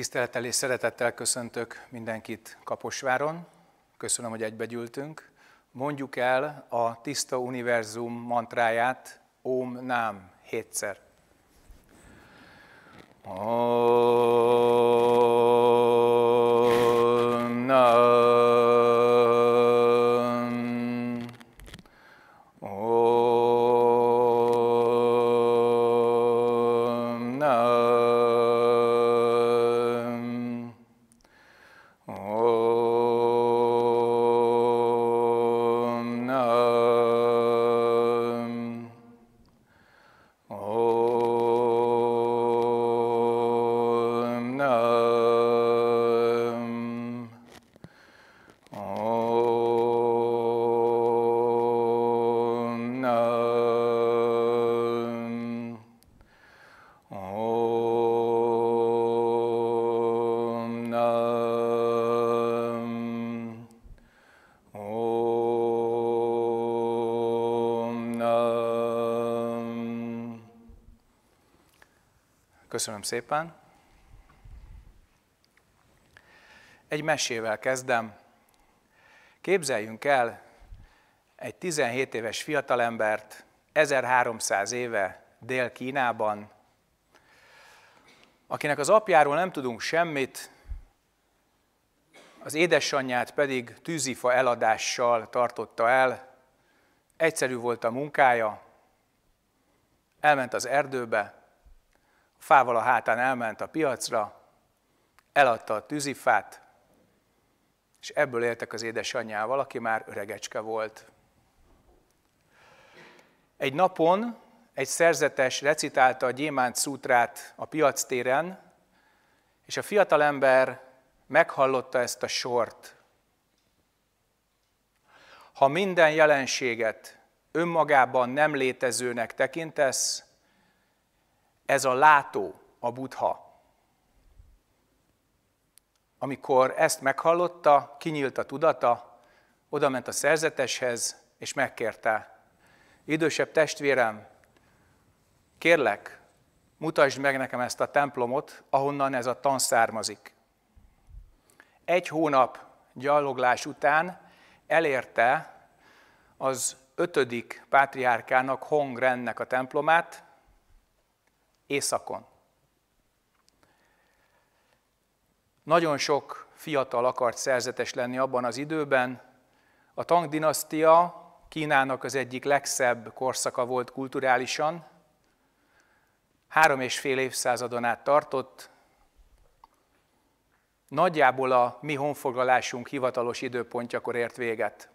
Tisztelettel és szeretettel köszöntök mindenkit Kaposváron. Köszönöm, hogy egybegyűltünk. Mondjuk el a Tiszta Univerzum mantráját, Om Nám, hétszer. Oh. Köszönöm szépen. Egy mesével kezdem. Képzeljünk el egy 17 éves fiatalembert 1300 éve Dél-Kínában, akinek az apjáról nem tudunk semmit, az édesanyját pedig tűzifa eladással tartotta el, egyszerű volt a munkája, elment az erdőbe, fával a hátán elment a piacra, eladta a tűzifát, és ebből éltek az édesanyjával, aki már öregecske volt. Egy napon egy szerzetes recitálta a Gyémánt szútrát a piac téren, és a fiatalember meghallotta ezt a sort. Ha minden jelenséget önmagában nem létezőnek tekintesz, ez a látó, a buddha. Amikor ezt meghallotta, kinyílt a tudata, odament a szerzeteshez, és megkérte, idősebb testvérem, kérlek, mutasd meg nekem ezt a templomot, ahonnan ez a tan származik. Egy hónap gyaloglás után elérte az ötödik pátriárkának Hongrennek a templomát, északon. Nagyon sok fiatal akart szerzetes lenni abban az időben. A Tang dinasztia Kínának az egyik legszebb korszaka volt kulturálisan. Három és fél évszázadon át tartott. Nagyjából a mi honfoglalásunk hivatalos időpontjakor ért véget.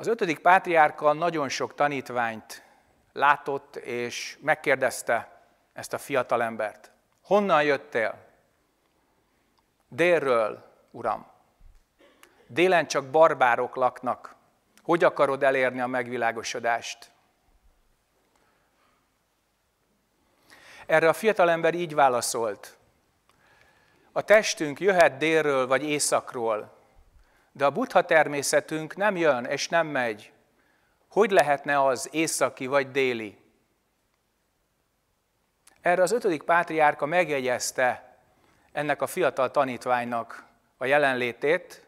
Az ötödik pátriárka nagyon sok tanítványt látott, és megkérdezte ezt a fiatalembert. Honnan jöttél? Délről, uram. Délen csak barbárok laknak. Hogy akarod elérni a megvilágosodást? Erre a fiatalember így válaszolt. A testünk jöhet délről vagy északról, de a buddha természetünk nem jön és nem megy. Hogy lehetne az északi vagy déli? Erre az ötödik pátriárka megjegyezte ennek a fiatal tanítványnak a jelenlétét,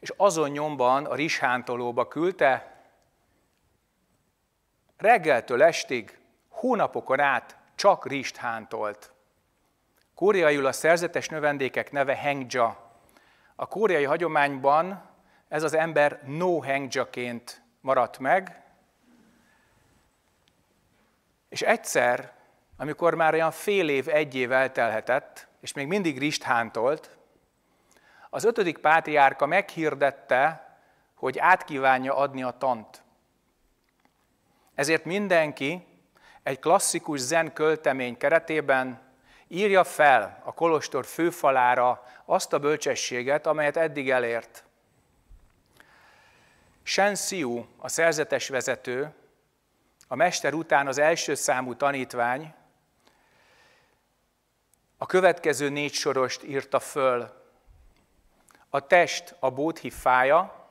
és azon nyomban a rishántolóba küldte, reggeltől estig, hónapokon át csak rist hántolt. Koreaiul a szerzetes növendékek neve hengja, a Kóreai hagyományban ez az ember no hengjaként maradt meg, és egyszer, amikor már olyan fél év, egy év eltelhetett, és még mindig rist hántolt, az ötödik pátriárka meghirdette, hogy átkívánja adni a tant. Ezért mindenki egy klasszikus zen költemény keretében Írja fel a kolostor főfalára azt a bölcsességet, amelyet eddig elért. Shen Siu, a szerzetes vezető, a mester után az első számú tanítvány, a következő négy sorost írta föl. A test a bódhi fája,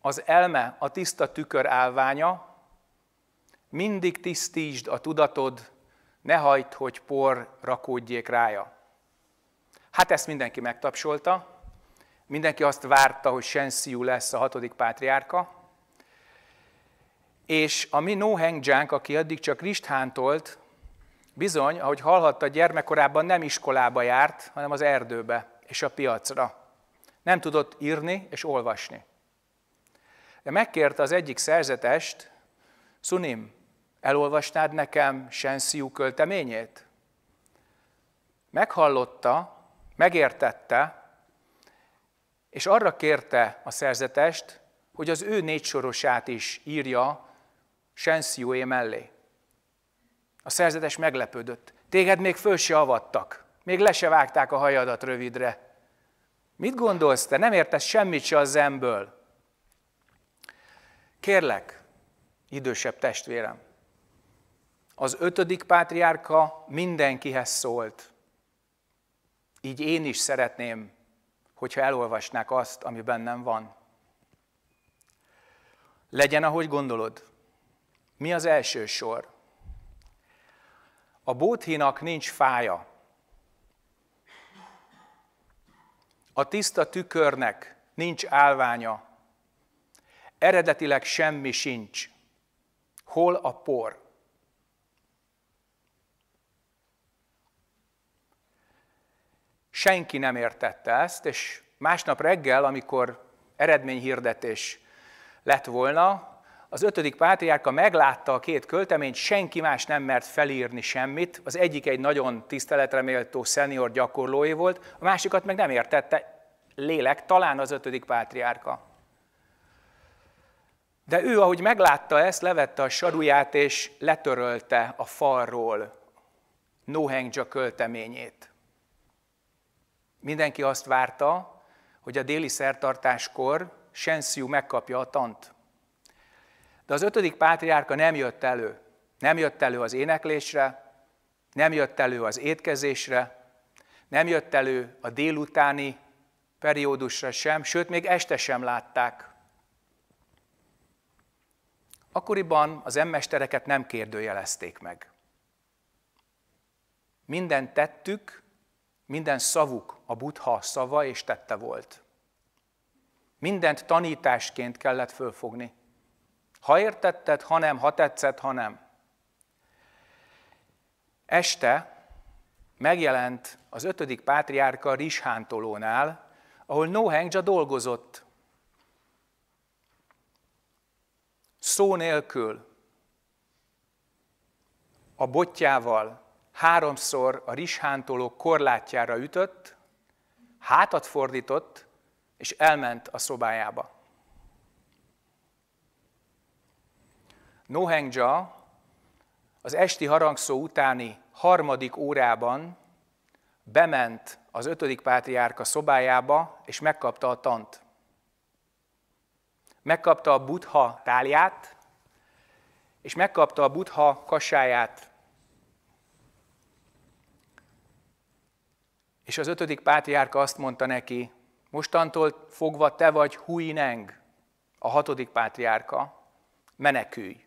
az elme a tiszta tükör állványa, mindig tisztítsd a tudatod, ne hagyd, hogy por rakódjék rája. Hát ezt mindenki megtapsolta, mindenki azt várta, hogy Shensiu lesz a hatodik pátriárka, és a mi Zhang, aki addig csak risthántolt, bizony, ahogy hallhatta, gyermekkorában nem iskolába járt, hanem az erdőbe és a piacra. Nem tudott írni és olvasni. De megkérte az egyik szerzetest, Szunim, Elolvasnád nekem Sensziú költeményét? Meghallotta, megértette, és arra kérte a szerzetest, hogy az ő négy sorosát is írja Senszióé mellé. A szerzetes meglepődött. Téged még föl se avattak, még le se vágták a hajadat rövidre. Mit gondolsz te? Nem értesz semmit se az emből. Kérlek, idősebb testvérem, az ötödik pátriárka mindenkihez szólt. Így én is szeretném, hogyha elolvasnák azt, ami bennem van. Legyen, ahogy gondolod. Mi az első sor? A bóthinak nincs fája. A tiszta tükörnek nincs álványa. Eredetileg semmi sincs. Hol a por? senki nem értette ezt, és másnap reggel, amikor eredményhirdetés lett volna, az ötödik pátriárka meglátta a két költeményt, senki más nem mert felírni semmit. Az egyik egy nagyon tiszteletre méltó szenior gyakorlói volt, a másikat meg nem értette lélek, talán az ötödik pátriárka. De ő, ahogy meglátta ezt, levette a saruját és letörölte a falról Nohengja költeményét. Mindenki azt várta, hogy a déli szertartáskor Sensiu megkapja a tant. De az ötödik pátriárka nem jött elő. Nem jött elő az éneklésre, nem jött elő az étkezésre, nem jött elő a délutáni periódusra sem, sőt, még este sem látták. Akkoriban az emmestereket nem kérdőjelezték meg. Mindent tettük, minden szavuk a buddha szava és tette volt. Mindent tanításként kellett fölfogni. Ha értetted, ha nem, ha tetszett, ha nem. Este megjelent az ötödik pátriárka Rishántolónál, ahol Nohengja dolgozott. Szó nélkül, a botjával, háromszor a rishántóló korlátjára ütött, hátat fordított, és elment a szobájába. Nohengja az esti harangszó utáni harmadik órában bement az ötödik pátriárka szobájába, és megkapta a tant. Megkapta a butha tálját, és megkapta a butha kasáját, És az ötödik pátriárka azt mondta neki, mostantól fogva te vagy Huineng, a hatodik pátriárka, menekülj.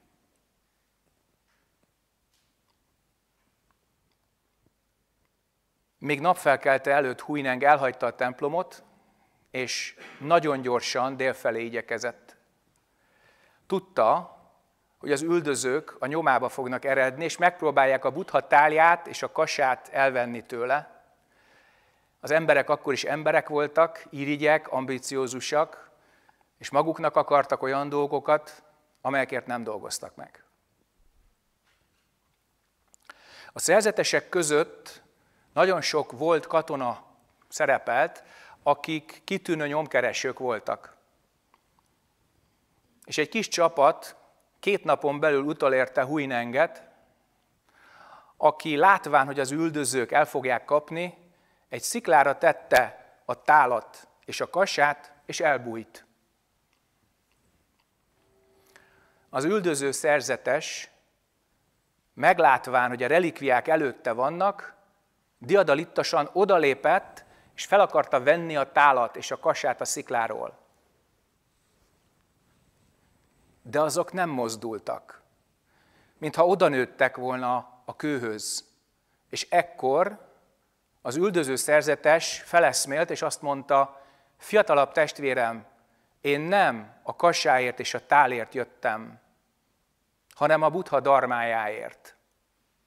Még napfelkelte előtt Huineng elhagyta a templomot, és nagyon gyorsan délfelé igyekezett. Tudta, hogy az üldözők a nyomába fognak eredni, és megpróbálják a butha táját és a kasát elvenni tőle, az emberek akkor is emberek voltak, irigyek, ambiciózusak, és maguknak akartak olyan dolgokat, amelyekért nem dolgoztak meg. A szerzetesek között nagyon sok volt katona szerepelt, akik kitűnő nyomkeresők voltak. És egy kis csapat két napon belül utalérte Huinenget, aki látván, hogy az üldözők el fogják kapni, egy sziklára tette a tálat és a kasát, és elbújt. Az üldöző szerzetes, meglátván, hogy a relikviák előtte vannak, diadalittasan odalépett, és fel akarta venni a tálat és a kasát a szikláról. De azok nem mozdultak, mintha odanőttek volna a kőhöz. És ekkor az üldöző szerzetes feleszmélt, és azt mondta, fiatalabb testvérem, én nem a kassáért és a tálért jöttem, hanem a buddha darmájáért.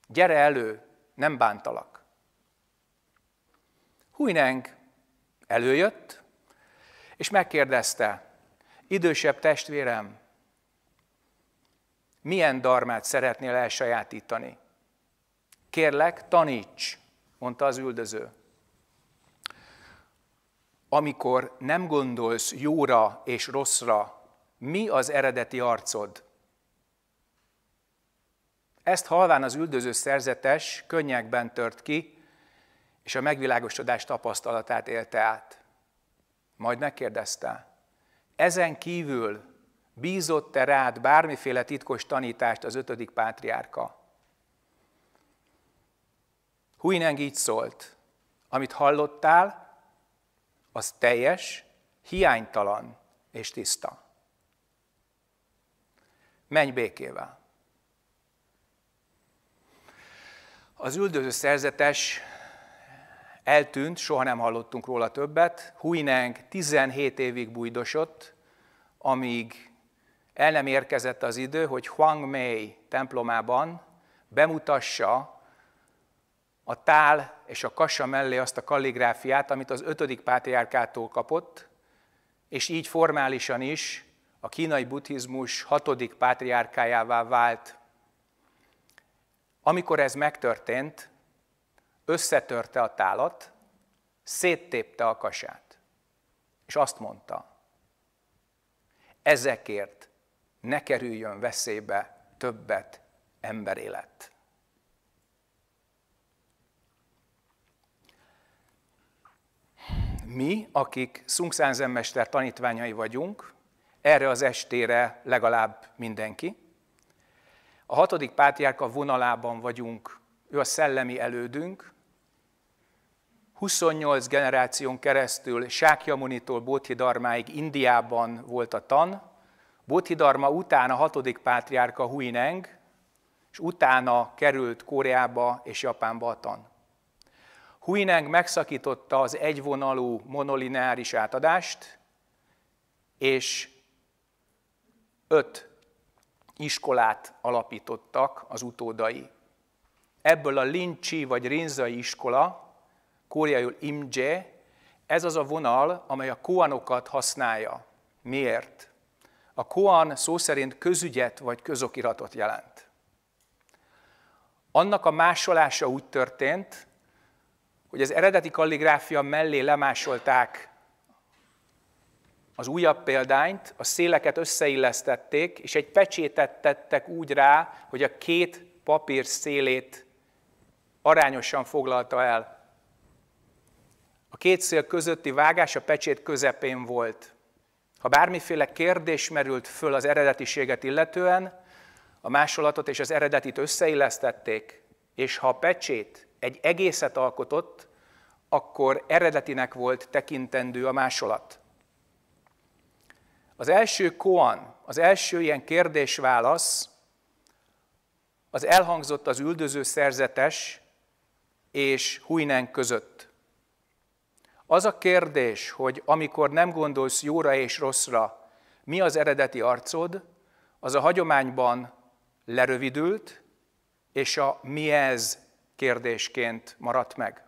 Gyere elő, nem bántalak. Hújnánk előjött, és megkérdezte, idősebb testvérem, milyen darmát szeretnél elsajátítani? Kérlek, taníts! mondta az üldöző. Amikor nem gondolsz jóra és rosszra, mi az eredeti arcod? Ezt halván az üldöző szerzetes könnyekben tört ki, és a megvilágosodás tapasztalatát élte át. Majd megkérdezte, ezen kívül bízott-e rád bármiféle titkos tanítást az ötödik pátriárka? Huineng így szólt, amit hallottál, az teljes, hiánytalan és tiszta. Menj békével. Az üldöző szerzetes eltűnt, soha nem hallottunk róla többet. Huineng 17 évig bújdosott, amíg el nem érkezett az idő, hogy Huang Mei templomában bemutassa a tál és a kassa mellé azt a kalligráfiát, amit az ötödik pátriárkától kapott, és így formálisan is a kínai buddhizmus hatodik pátriárkájává vált. Amikor ez megtörtént, összetörte a tálat, széttépte a kasát, és azt mondta, ezekért ne kerüljön veszélybe többet emberélet. mi, akik Szungszánzen mester tanítványai vagyunk, erre az estére legalább mindenki. A hatodik pátriárka vonalában vagyunk, ő a szellemi elődünk. 28 generáción keresztül Sákjamunitól Bóthidarmáig Indiában volt a tan, Bóthidarma után a hatodik pátriárka Huineng, és utána került Koreába és Japánba a tan. Huineng megszakította az egyvonalú monolineáris átadást, és öt iskolát alapítottak az utódai. Ebből a Lincsi vagy Rinzai iskola, koreaiul Imje, ez az a vonal, amely a koanokat használja. Miért? A koan szó szerint közügyet vagy közokiratot jelent. Annak a másolása úgy történt, hogy az eredeti kalligráfia mellé lemásolták az újabb példányt, a széleket összeillesztették, és egy pecsétet tettek úgy rá, hogy a két papír szélét arányosan foglalta el. A két szél közötti vágás a pecsét közepén volt. Ha bármiféle kérdés merült föl az eredetiséget illetően, a másolatot és az eredetit összeillesztették, és ha a pecsét egy egészet alkotott, akkor eredetinek volt tekintendő a másolat. Az első koan, az első ilyen kérdés-válasz, az elhangzott az üldöző szerzetes és hújnen között. Az a kérdés, hogy amikor nem gondolsz jóra és rosszra, mi az eredeti arcod, az a hagyományban lerövidült, és a mi ez kérdésként maradt meg.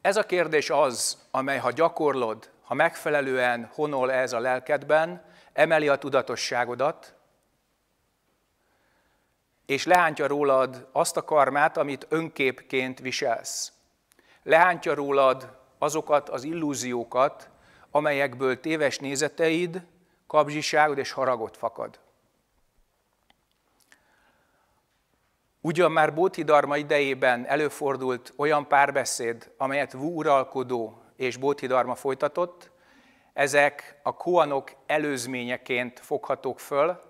Ez a kérdés az, amely ha gyakorlod, ha megfelelően honol ez a lelkedben, emeli a tudatosságodat, és lehántja rólad azt a karmát, amit önképként viselsz. Lehántja rólad azokat az illúziókat, amelyekből téves nézeteid, kapzsiságod és haragot fakad. Ugyan már darma idejében előfordult olyan párbeszéd, amelyet Wu uralkodó és darma folytatott, ezek a koanok előzményeként foghatók föl,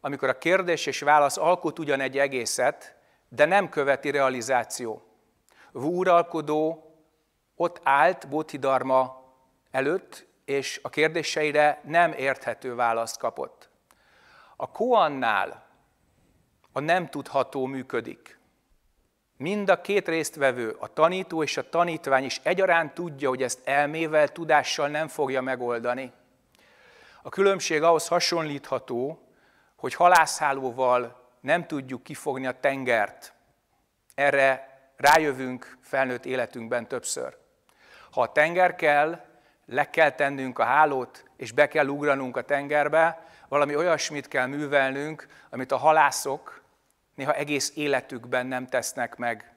amikor a kérdés és válasz alkot ugyan egy egészet, de nem követi realizáció. Wu uralkodó ott állt darma előtt, és a kérdéseire nem érthető választ kapott. A koannál a nem tudható működik. Mind a két résztvevő, a tanító és a tanítvány is egyaránt tudja, hogy ezt elmével, tudással nem fogja megoldani. A különbség ahhoz hasonlítható, hogy halászhálóval nem tudjuk kifogni a tengert. Erre rájövünk felnőtt életünkben többször. Ha a tenger kell, le kell tennünk a hálót, és be kell ugranunk a tengerbe, valami olyasmit kell művelnünk, amit a halászok, néha egész életükben nem tesznek meg.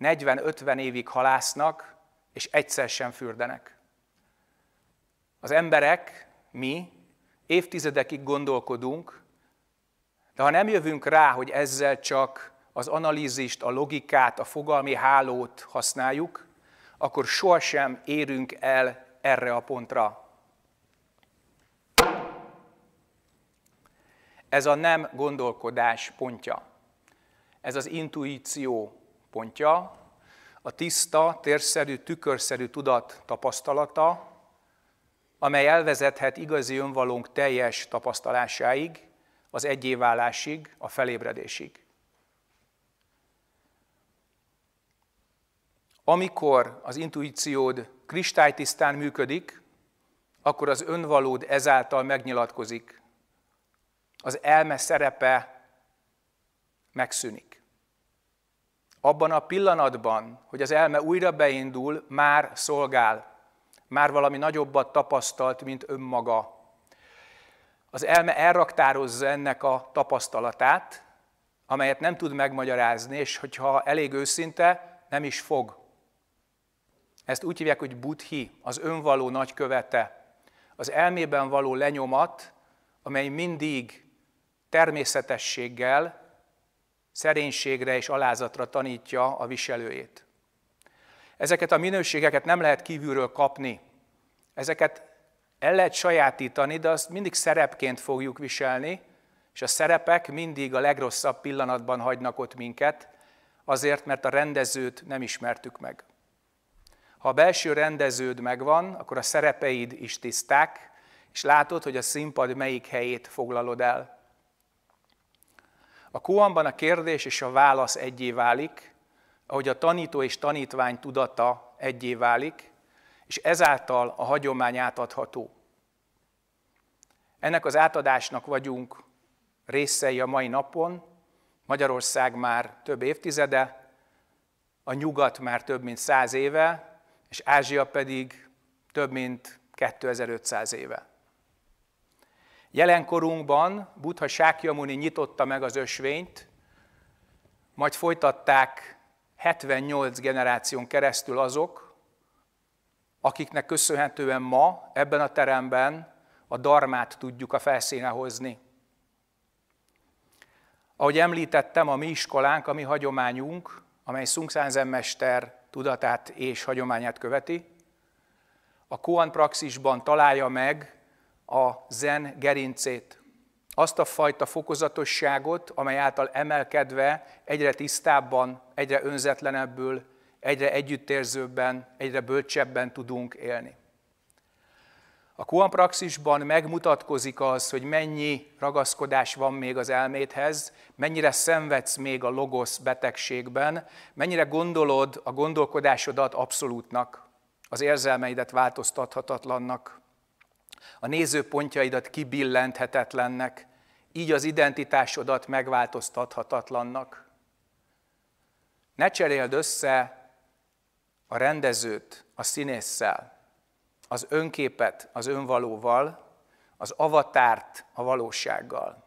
40-50 évig halásznak, és egyszer sem fürdenek. Az emberek, mi évtizedekig gondolkodunk, de ha nem jövünk rá, hogy ezzel csak az analízist, a logikát, a fogalmi hálót használjuk, akkor sohasem érünk el erre a pontra. Ez a nem gondolkodás pontja. Ez az intuíció pontja, a tiszta, térszerű, tükörszerű tudat tapasztalata, amely elvezethet igazi önvalónk teljes tapasztalásáig, az egyéválásig, a felébredésig. Amikor az intuíciód kristálytisztán működik, akkor az önvalód ezáltal megnyilatkozik az elme szerepe megszűnik. Abban a pillanatban, hogy az elme újra beindul, már szolgál, már valami nagyobbat tapasztalt, mint önmaga. Az elme elraktározza ennek a tapasztalatát, amelyet nem tud megmagyarázni, és hogyha elég őszinte, nem is fog. Ezt úgy hívják, hogy buddhi, az önvaló nagykövete, az elmében való lenyomat, amely mindig természetességgel szerénységre és alázatra tanítja a viselőjét. Ezeket a minőségeket nem lehet kívülről kapni. Ezeket el lehet sajátítani, de azt mindig szerepként fogjuk viselni, és a szerepek mindig a legrosszabb pillanatban hagynak ott minket, azért, mert a rendezőt nem ismertük meg. Ha a belső rendeződ megvan, akkor a szerepeid is tiszták, és látod, hogy a színpad melyik helyét foglalod el. A Kuanban a kérdés és a válasz egyé válik, ahogy a tanító és tanítvány tudata egyé válik, és ezáltal a hagyomány átadható. Ennek az átadásnak vagyunk részei a mai napon, Magyarország már több évtizede, a nyugat már több mint száz éve, és Ázsia pedig több mint 2500 éve. Jelenkorunkban Buddha Sákyamuni nyitotta meg az ösvényt, majd folytatták 78 generáción keresztül azok, akiknek köszönhetően ma ebben a teremben a darmát tudjuk a felszíne hozni. Ahogy említettem, a mi iskolánk, a mi hagyományunk, amely Szungszánzen mester tudatát és hagyományát követi, a Koan praxisban találja meg a zen gerincét, azt a fajta fokozatosságot, amely által emelkedve egyre tisztábban, egyre önzetlenebbül, egyre együttérzőbben, egyre bölcsebben tudunk élni. A Kuan praxisban megmutatkozik az, hogy mennyi ragaszkodás van még az elmédhez, mennyire szenvedsz még a logosz betegségben, mennyire gondolod a gondolkodásodat abszolútnak, az érzelmeidet változtathatatlannak, a nézőpontjaidat kibillenthetetlennek, így az identitásodat megváltoztathatatlannak. Ne cseréld össze a rendezőt a színésszel, az önképet az önvalóval, az avatárt a valósággal.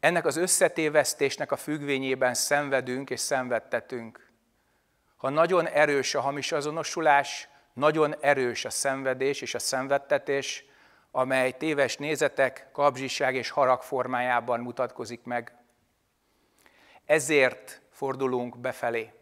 Ennek az összetévesztésnek a függvényében szenvedünk és szenvedtetünk. Ha nagyon erős a hamis azonosulás, nagyon erős a szenvedés és a szenvedtetés, amely téves nézetek, kapzsiság és harag formájában mutatkozik meg. Ezért fordulunk befelé.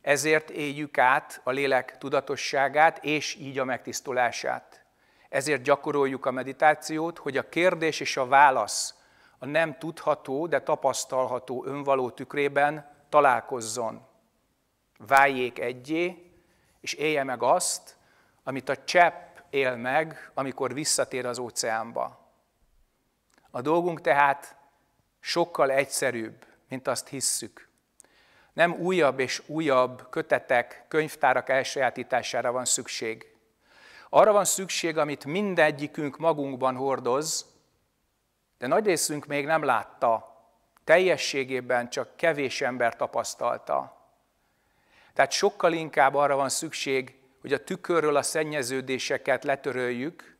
Ezért éljük át a lélek tudatosságát és így a megtisztulását. Ezért gyakoroljuk a meditációt, hogy a kérdés és a válasz a nem tudható, de tapasztalható önvaló tükrében találkozzon. Váljék egyé, és élje meg azt, amit a csepp él meg, amikor visszatér az óceánba. A dolgunk tehát sokkal egyszerűbb, mint azt hisszük. Nem újabb és újabb kötetek, könyvtárak elsajátítására van szükség. Arra van szükség, amit mindegyikünk magunkban hordoz, de nagy részünk még nem látta, teljességében csak kevés ember tapasztalta. Tehát sokkal inkább arra van szükség, hogy a tükörről a szennyeződéseket letöröljük,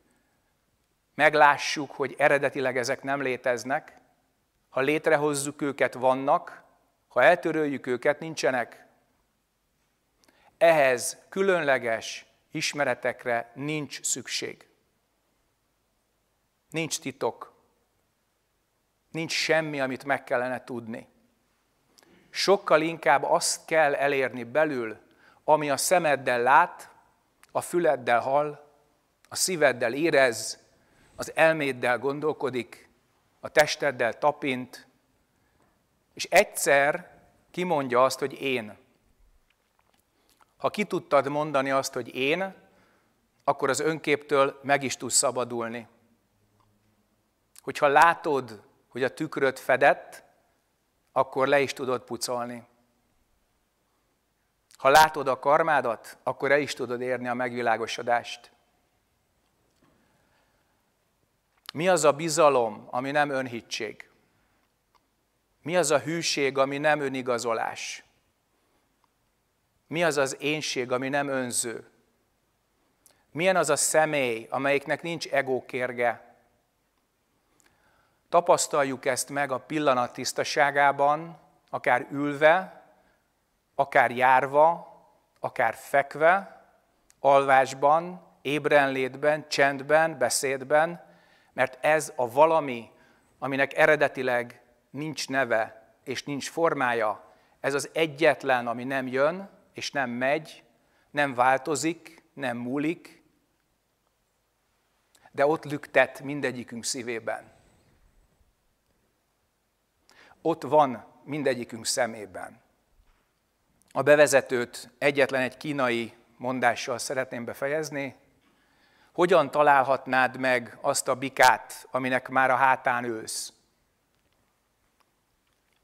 meglássuk, hogy eredetileg ezek nem léteznek, ha létrehozzuk őket, vannak, ha eltöröljük őket, nincsenek. Ehhez különleges ismeretekre nincs szükség. Nincs titok. Nincs semmi, amit meg kellene tudni sokkal inkább azt kell elérni belül, ami a szemeddel lát, a füleddel hall, a szíveddel érez, az elméddel gondolkodik, a testeddel tapint, és egyszer kimondja azt, hogy én. Ha ki tudtad mondani azt, hogy én, akkor az önképtől meg is tudsz szabadulni. Hogyha látod, hogy a tükröt fedett, akkor le is tudod pucolni. Ha látod a karmádat, akkor el is tudod érni a megvilágosodást. Mi az a bizalom, ami nem önhitség? Mi az a hűség, ami nem önigazolás? Mi az az énség, ami nem önző? Milyen az a személy, amelyiknek nincs egókérge, Tapasztaljuk ezt meg a pillanat tisztaságában, akár ülve, akár járva, akár fekve, alvásban, ébrenlétben, csendben, beszédben, mert ez a valami, aminek eredetileg nincs neve és nincs formája, ez az egyetlen, ami nem jön és nem megy, nem változik, nem múlik, de ott lüktet mindegyikünk szívében ott van mindegyikünk szemében. A bevezetőt egyetlen egy kínai mondással szeretném befejezni. Hogyan találhatnád meg azt a bikát, aminek már a hátán ősz?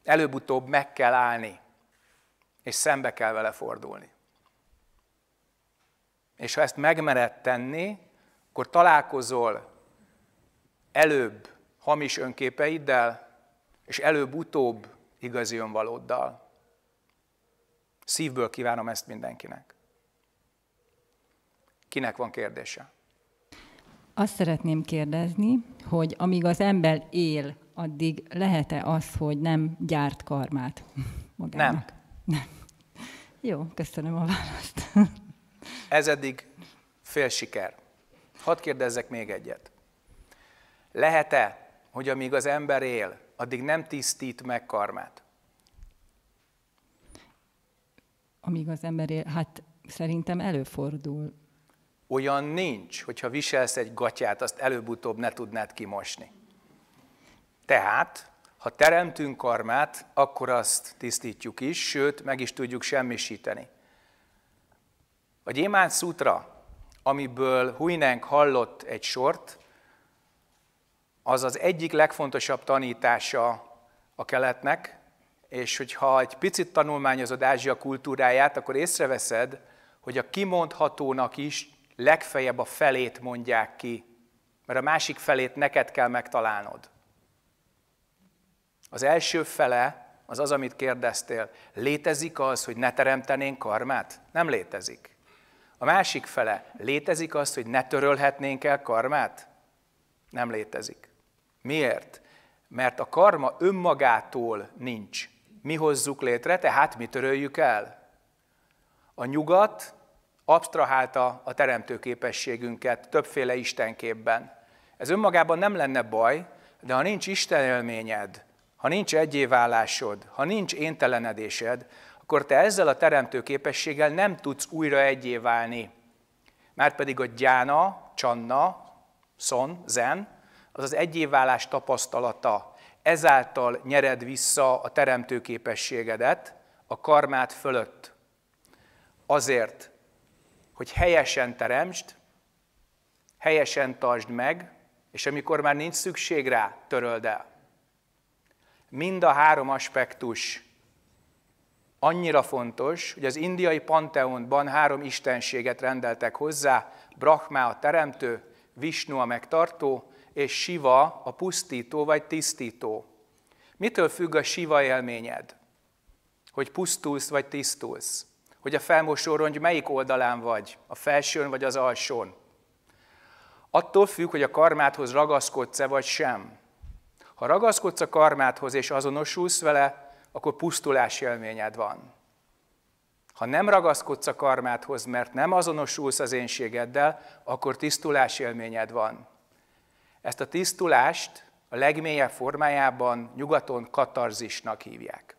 Előbb-utóbb meg kell állni, és szembe kell vele fordulni. És ha ezt megmered tenni, akkor találkozol előbb hamis önképeiddel, és előbb-utóbb igazi önvalóddal. Szívből kívánom ezt mindenkinek. Kinek van kérdése? Azt szeretném kérdezni, hogy amíg az ember él, addig lehet-e az, hogy nem gyárt karmát magának? Nem. nem. Jó, köszönöm a választ. Ez eddig fél siker. Hadd kérdezzek még egyet. Lehet-e, hogy amíg az ember él, addig nem tisztít meg karmát. Amíg az ember él, hát szerintem előfordul. Olyan nincs, hogyha viselsz egy gatyát, azt előbb-utóbb ne tudnád kimosni. Tehát, ha teremtünk karmát, akkor azt tisztítjuk is, sőt, meg is tudjuk semmisíteni. A Gyémánc Sutra, amiből Huinenk hallott egy sort, az az egyik legfontosabb tanítása a keletnek, és hogyha egy picit tanulmányozod Ázsia kultúráját, akkor észreveszed, hogy a kimondhatónak is legfeljebb a felét mondják ki, mert a másik felét neked kell megtalálnod. Az első fele az az, amit kérdeztél. Létezik az, hogy ne teremtenénk karmát? Nem létezik. A másik fele, létezik az, hogy ne törölhetnénk el karmát? Nem létezik. Miért? Mert a karma önmagától nincs. Mi hozzuk létre, tehát mi töröljük el. A nyugat abstrahálta a teremtő képességünket többféle istenképben. Ez önmagában nem lenne baj, de ha nincs istenélményed, ha nincs egyévállásod, ha nincs éntelenedésed, akkor te ezzel a teremtő képességgel nem tudsz újra egyéválni. Mert pedig a gyána, csanna, szon, zen, az az egyévvállás tapasztalata. Ezáltal nyered vissza a teremtő képességedet a karmát fölött. Azért, hogy helyesen teremtsd, helyesen tartsd meg, és amikor már nincs szükség rá, töröld el. Mind a három aspektus annyira fontos, hogy az indiai panteonban három istenséget rendeltek hozzá, Brahma a teremtő, Vishnu a megtartó, és Siva a pusztító vagy tisztító. Mitől függ a Siva élményed? Hogy pusztulsz vagy tisztulsz? Hogy a felmosó rongy melyik oldalán vagy? A felsőn vagy az alsón? Attól függ, hogy a karmádhoz ragaszkodsz-e vagy sem. Ha ragaszkodsz a karmádhoz és azonosulsz vele, akkor pusztulás élményed van. Ha nem ragaszkodsz a karmádhoz, mert nem azonosulsz az énségeddel, akkor tisztulás élményed van. Ezt a tisztulást a legmélyebb formájában nyugaton katarzisnak hívják.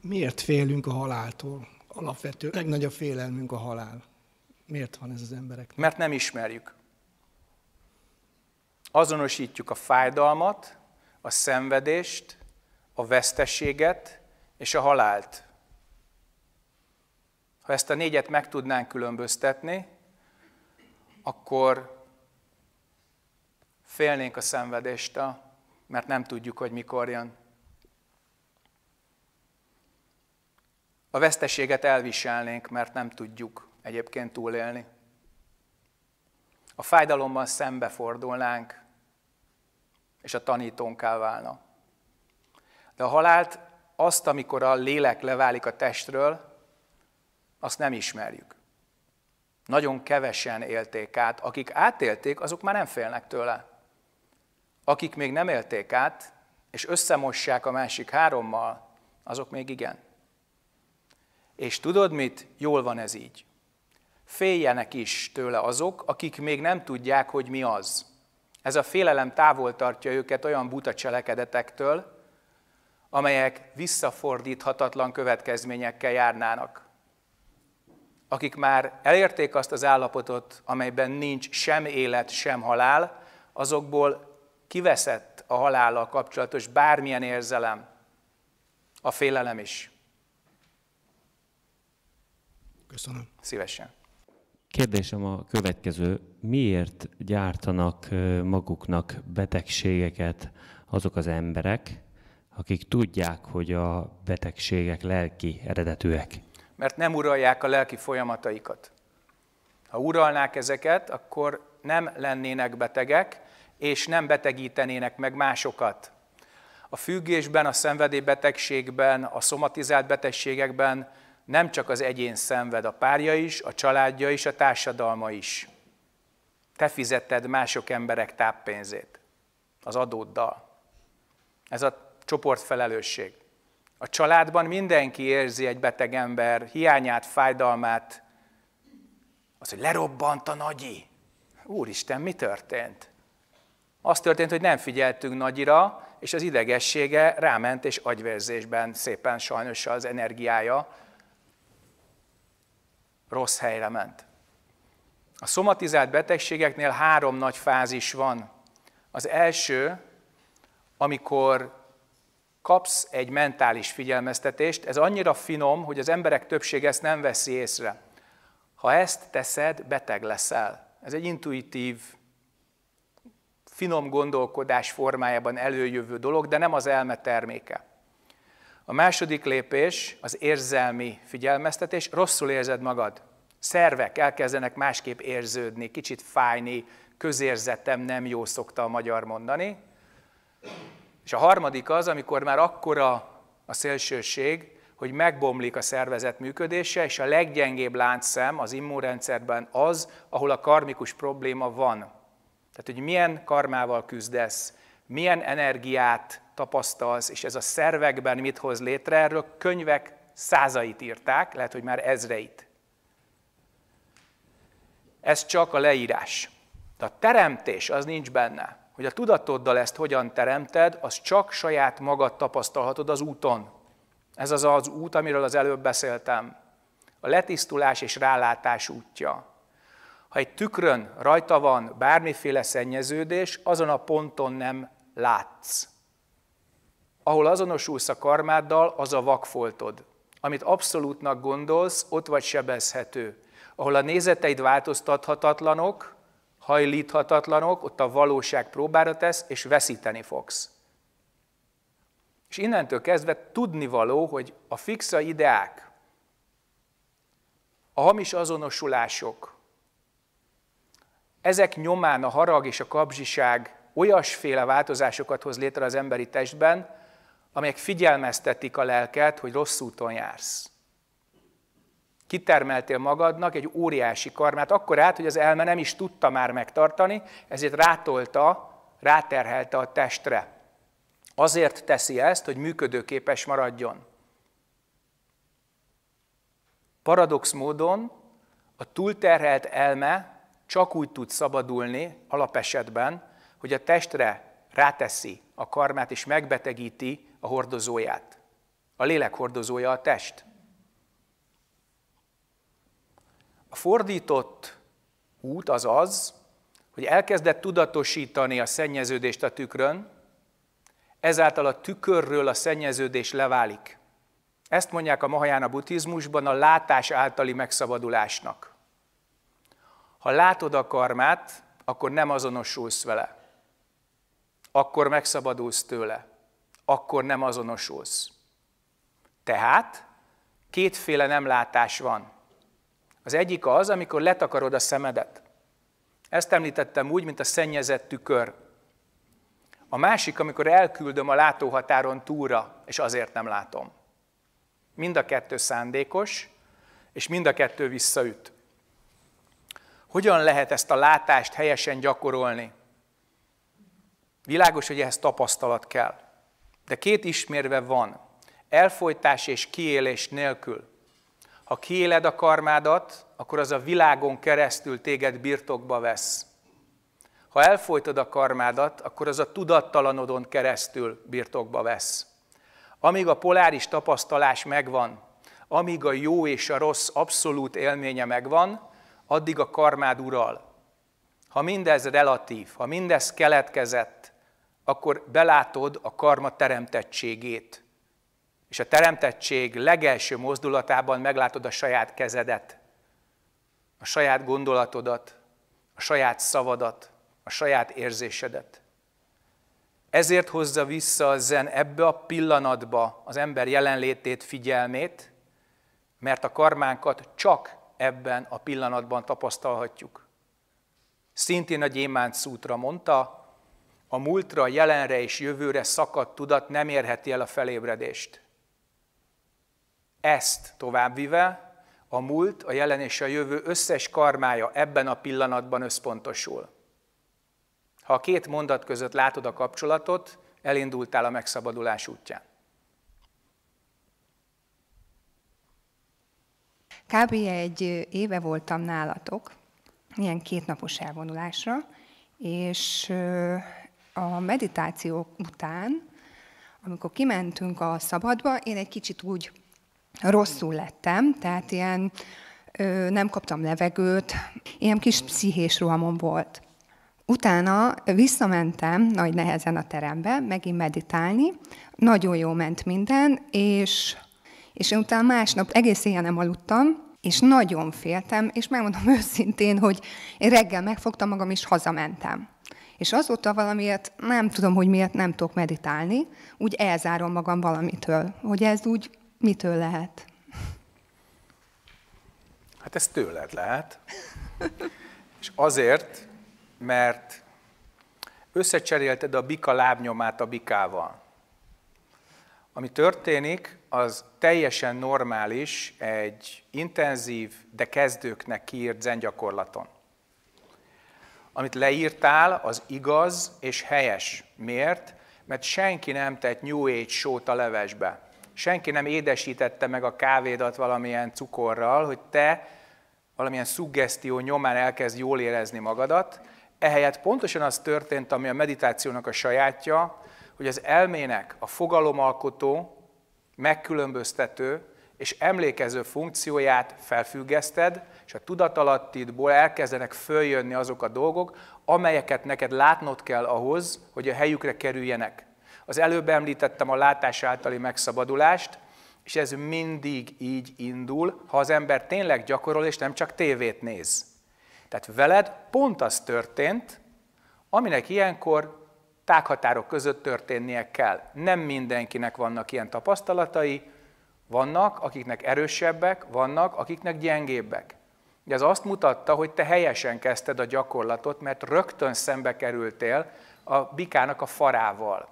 Miért félünk a haláltól? Alapvető, legnagyobb félelmünk a halál. Miért van ez az emberek? Mert nem ismerjük. Azonosítjuk a fájdalmat, a szenvedést, a vesztességet és a halált. Ha ezt a négyet meg tudnánk különböztetni, akkor Félnénk a szenvedéstől, mert nem tudjuk, hogy mikor jön. A veszteséget elviselnénk, mert nem tudjuk egyébként túlélni. A fájdalommal szembefordulnánk, és a tanítónká válna. De a halált, azt, amikor a lélek leválik a testről, azt nem ismerjük. Nagyon kevesen élték át. Akik átélték, azok már nem félnek tőle. Akik még nem élték át, és összemossák a másik hárommal, azok még igen. És tudod mit? Jól van ez így. Féljenek is tőle azok, akik még nem tudják, hogy mi az. Ez a félelem távol tartja őket olyan buta cselekedetektől, amelyek visszafordíthatatlan következményekkel járnának. Akik már elérték azt az állapotot, amelyben nincs sem élet, sem halál, azokból kiveszett a halállal kapcsolatos bármilyen érzelem, a félelem is. Köszönöm. Szívesen. Kérdésem a következő. Miért gyártanak maguknak betegségeket azok az emberek, akik tudják, hogy a betegségek lelki eredetűek? Mert nem uralják a lelki folyamataikat. Ha uralnák ezeket, akkor nem lennének betegek, és nem betegítenének meg másokat. A függésben, a szenvedélybetegségben, a szomatizált betegségekben nem csak az egyén szenved, a párja is, a családja is, a társadalma is. Te fizetted mások emberek táppénzét, az adóddal. Ez a csoportfelelősség. A családban mindenki érzi egy beteg ember hiányát, fájdalmát. Az, hogy lerobbant a nagyi. Úristen, mi történt? Az történt, hogy nem figyeltünk nagyira, és az idegessége ráment, és agyvérzésben szépen sajnos az energiája rossz helyre ment. A szomatizált betegségeknél három nagy fázis van. Az első, amikor kapsz egy mentális figyelmeztetést, ez annyira finom, hogy az emberek többsége ezt nem veszi észre. Ha ezt teszed, beteg leszel. Ez egy intuitív finom gondolkodás formájában előjövő dolog, de nem az elme terméke. A második lépés az érzelmi figyelmeztetés, rosszul érzed magad. Szervek elkezdenek másképp érződni, kicsit fájni, közérzetem nem jó szokta a magyar mondani. És a harmadik az, amikor már akkora a szélsőség, hogy megbomlik a szervezet működése, és a leggyengébb láncszem az immunrendszerben az, ahol a karmikus probléma van. Tehát, hogy milyen karmával küzdesz, milyen energiát tapasztalsz, és ez a szervekben mit hoz létre, erről könyvek százait írták, lehet, hogy már ezreit. Ez csak a leírás. De a teremtés az nincs benne. Hogy a tudatoddal ezt hogyan teremted, az csak saját magad tapasztalhatod az úton. Ez az az út, amiről az előbb beszéltem. A letisztulás és rálátás útja ha egy tükrön rajta van bármiféle szennyeződés, azon a ponton nem látsz. Ahol azonosulsz a karmáddal, az a vakfoltod. Amit abszolútnak gondolsz, ott vagy sebezhető. Ahol a nézeteid változtathatatlanok, hajlíthatatlanok, ott a valóság próbára tesz, és veszíteni fogsz. És innentől kezdve tudni való, hogy a fixa ideák, a hamis azonosulások, ezek nyomán a harag és a kapzsiság olyasféle változásokat hoz létre az emberi testben, amelyek figyelmeztetik a lelket, hogy rossz úton jársz. Kitermeltél magadnak egy óriási karmát, akkor át, hogy az elme nem is tudta már megtartani, ezért rátolta, ráterhelte a testre. Azért teszi ezt, hogy működőképes maradjon. Paradox módon a túlterhelt elme csak úgy tud szabadulni alapesetben, hogy a testre ráteszi a karmát és megbetegíti a hordozóját. A lélek hordozója a test. A fordított út az az, hogy elkezdett tudatosítani a szennyeződést a tükrön, ezáltal a tükörről a szennyeződés leválik. Ezt mondják a mahajána buddhizmusban a látás általi megszabadulásnak. Ha látod a karmát, akkor nem azonosulsz vele. Akkor megszabadulsz tőle. Akkor nem azonosulsz. Tehát kétféle nem látás van. Az egyik az, amikor letakarod a szemedet. Ezt említettem úgy, mint a szennyezett tükör. A másik, amikor elküldöm a látóhatáron túlra, és azért nem látom. Mind a kettő szándékos, és mind a kettő visszaüt. Hogyan lehet ezt a látást helyesen gyakorolni? Világos, hogy ehhez tapasztalat kell. De két ismérve van. Elfolytás és kiélés nélkül. Ha kiéled a karmádat, akkor az a világon keresztül téged birtokba vesz. Ha elfolytod a karmádat, akkor az a tudattalanodon keresztül birtokba vesz. Amíg a poláris tapasztalás megvan, amíg a jó és a rossz abszolút élménye megvan, addig a karmád ural. Ha mindez relatív, ha mindez keletkezett, akkor belátod a karma teremtettségét. És a teremtettség legelső mozdulatában meglátod a saját kezedet, a saját gondolatodat, a saját szavadat, a saját érzésedet. Ezért hozza vissza a zen ebbe a pillanatba az ember jelenlétét, figyelmét, mert a karmánkat csak ebben a pillanatban tapasztalhatjuk. Szintén a Gyémánt szútra mondta, a múltra, jelenre és jövőre szakadt tudat nem érheti el a felébredést. Ezt továbbvive a múlt, a jelen és a jövő összes karmája ebben a pillanatban összpontosul. Ha a két mondat között látod a kapcsolatot, elindultál a megszabadulás útján. Kb. egy éve voltam nálatok, ilyen kétnapos elvonulásra, és a meditáció után, amikor kimentünk a szabadba, én egy kicsit úgy rosszul lettem, tehát ilyen nem kaptam levegőt, ilyen kis pszichés rohamom volt. Utána visszamentem nagy nehezen a terembe, megint meditálni, nagyon jó ment minden, és és én utána másnap egész éjjel nem aludtam, és nagyon féltem, és megmondom őszintén, hogy én reggel megfogtam magam, és hazamentem. És azóta valamiért, nem tudom, hogy miért nem tudok meditálni, úgy elzárom magam valamitől, hogy ez úgy mitől lehet. Hát ez tőled lehet. És azért, mert összecserélted a bika lábnyomát a bikával. Ami történik, az teljesen normális egy intenzív, de kezdőknek kiírt zengyakorlaton. Amit leírtál, az igaz és helyes. Miért? Mert senki nem tett New Age sót a levesbe. Senki nem édesítette meg a kávédat valamilyen cukorral, hogy te valamilyen szuggesztió nyomán elkezd jól érezni magadat. Ehelyett pontosan az történt, ami a meditációnak a sajátja, hogy az elmének a fogalomalkotó, megkülönböztető és emlékező funkcióját felfüggeszted, és a tudatalattidból elkezdenek följönni azok a dolgok, amelyeket neked látnod kell ahhoz, hogy a helyükre kerüljenek. Az előbb említettem a látás általi megszabadulást, és ez mindig így indul, ha az ember tényleg gyakorol, és nem csak tévét néz. Tehát veled pont az történt, aminek ilyenkor tághatárok között történnie kell. Nem mindenkinek vannak ilyen tapasztalatai, vannak, akiknek erősebbek, vannak, akiknek gyengébbek. Ez azt mutatta, hogy te helyesen kezdted a gyakorlatot, mert rögtön szembe kerültél a bikának a farával.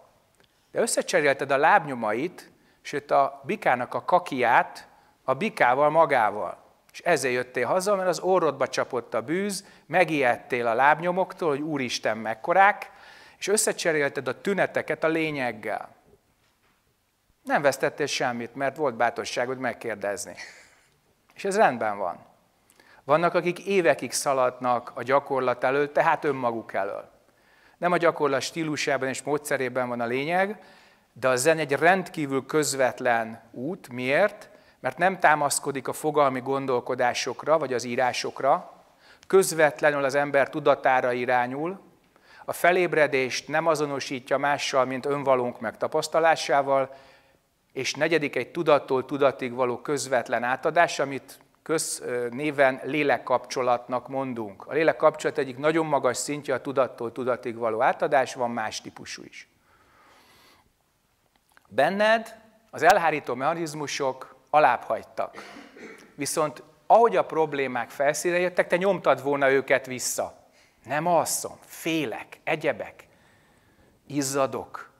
De összecserélted a lábnyomait, sőt a bikának a kakiát a bikával magával. És ezért jöttél haza, mert az orrodba csapott a bűz, megijedtél a lábnyomoktól, hogy úristen mekkorák, és összecserélted a tüneteket a lényeggel. Nem vesztettél semmit, mert volt bátorságod megkérdezni. És ez rendben van. Vannak, akik évekig szaladnak a gyakorlat elől, tehát önmaguk elől. Nem a gyakorlat stílusában és módszerében van a lényeg, de a zen egy rendkívül közvetlen út. Miért? Mert nem támaszkodik a fogalmi gondolkodásokra vagy az írásokra, közvetlenül az ember tudatára irányul, a felébredést nem azonosítja mással, mint önvalónk megtapasztalásával, és negyedik egy tudattól tudatig való közvetlen átadás, amit köznéven lélekkapcsolatnak mondunk. A lélekkapcsolat egyik nagyon magas szintje a tudattól tudatig való átadás, van más típusú is. Benned az elhárító mechanizmusok alább hagytak. Viszont ahogy a problémák felszínre jöttek, te nyomtad volna őket vissza nem alszom, félek, egyebek, izzadok,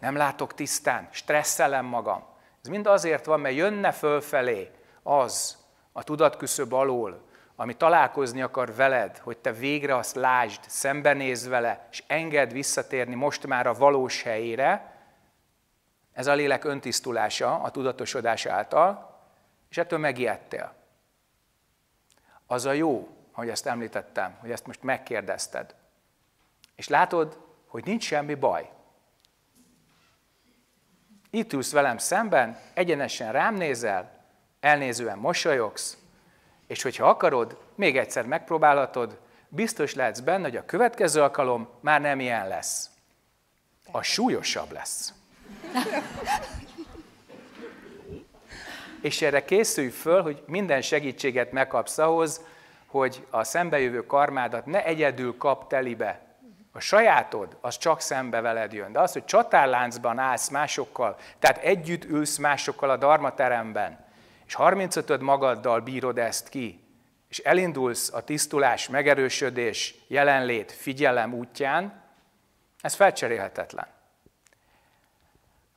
nem látok tisztán, stresszelem magam. Ez mind azért van, mert jönne fölfelé az a tudatküszöb alól, ami találkozni akar veled, hogy te végre azt lásd, szembenézz vele, és engedd visszatérni most már a valós helyére, ez a lélek öntisztulása a tudatosodás által, és ettől megijedtél. Az a jó, hogy ezt említettem, hogy ezt most megkérdezted. És látod, hogy nincs semmi baj. Itt ülsz velem szemben, egyenesen rám nézel, elnézően mosolyogsz, és hogyha akarod, még egyszer megpróbálhatod, biztos lehetsz benne, hogy a következő alkalom már nem ilyen lesz. A súlyosabb lesz. és erre készülj föl, hogy minden segítséget megkapsz ahhoz, hogy a szembejövő karmádat ne egyedül kap telibe. A sajátod, az csak szembe veled jön. De az, hogy csatárláncban állsz másokkal, tehát együtt ülsz másokkal a darmateremben, és 35 magaddal bírod ezt ki, és elindulsz a tisztulás, megerősödés, jelenlét, figyelem útján, ez felcserélhetetlen.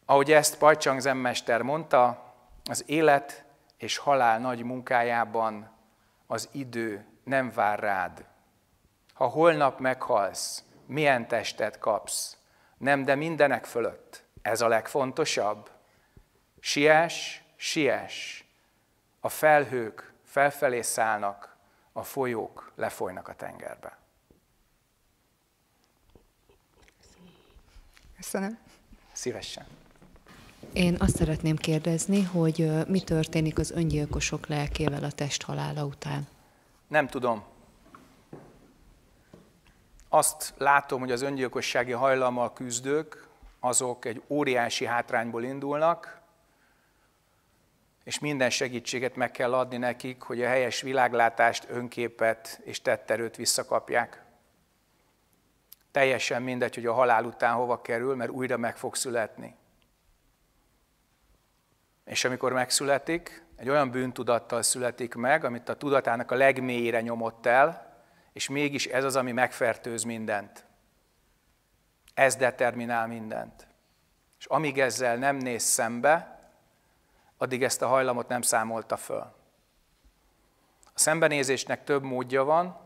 Ahogy ezt Pajcsang Zen mondta, az élet és halál nagy munkájában az idő nem vár rád. Ha holnap meghalsz, milyen testet kapsz? Nem, de mindenek fölött. Ez a legfontosabb. Siess, siess. A felhők felfelé szállnak, a folyók lefolynak a tengerbe. Köszönöm. Szívesen. Én azt szeretném kérdezni, hogy mi történik az öngyilkosok lelkével a test halála után? Nem tudom. Azt látom, hogy az öngyilkossági hajlammal küzdők, azok egy óriási hátrányból indulnak, és minden segítséget meg kell adni nekik, hogy a helyes világlátást, önképet és tetterőt visszakapják. Teljesen mindegy, hogy a halál után hova kerül, mert újra meg fog születni. És amikor megszületik, egy olyan bűntudattal születik meg, amit a tudatának a legmélyére nyomott el, és mégis ez az, ami megfertőz mindent. Ez determinál mindent. És amíg ezzel nem néz szembe, addig ezt a hajlamot nem számolta föl. A szembenézésnek több módja van.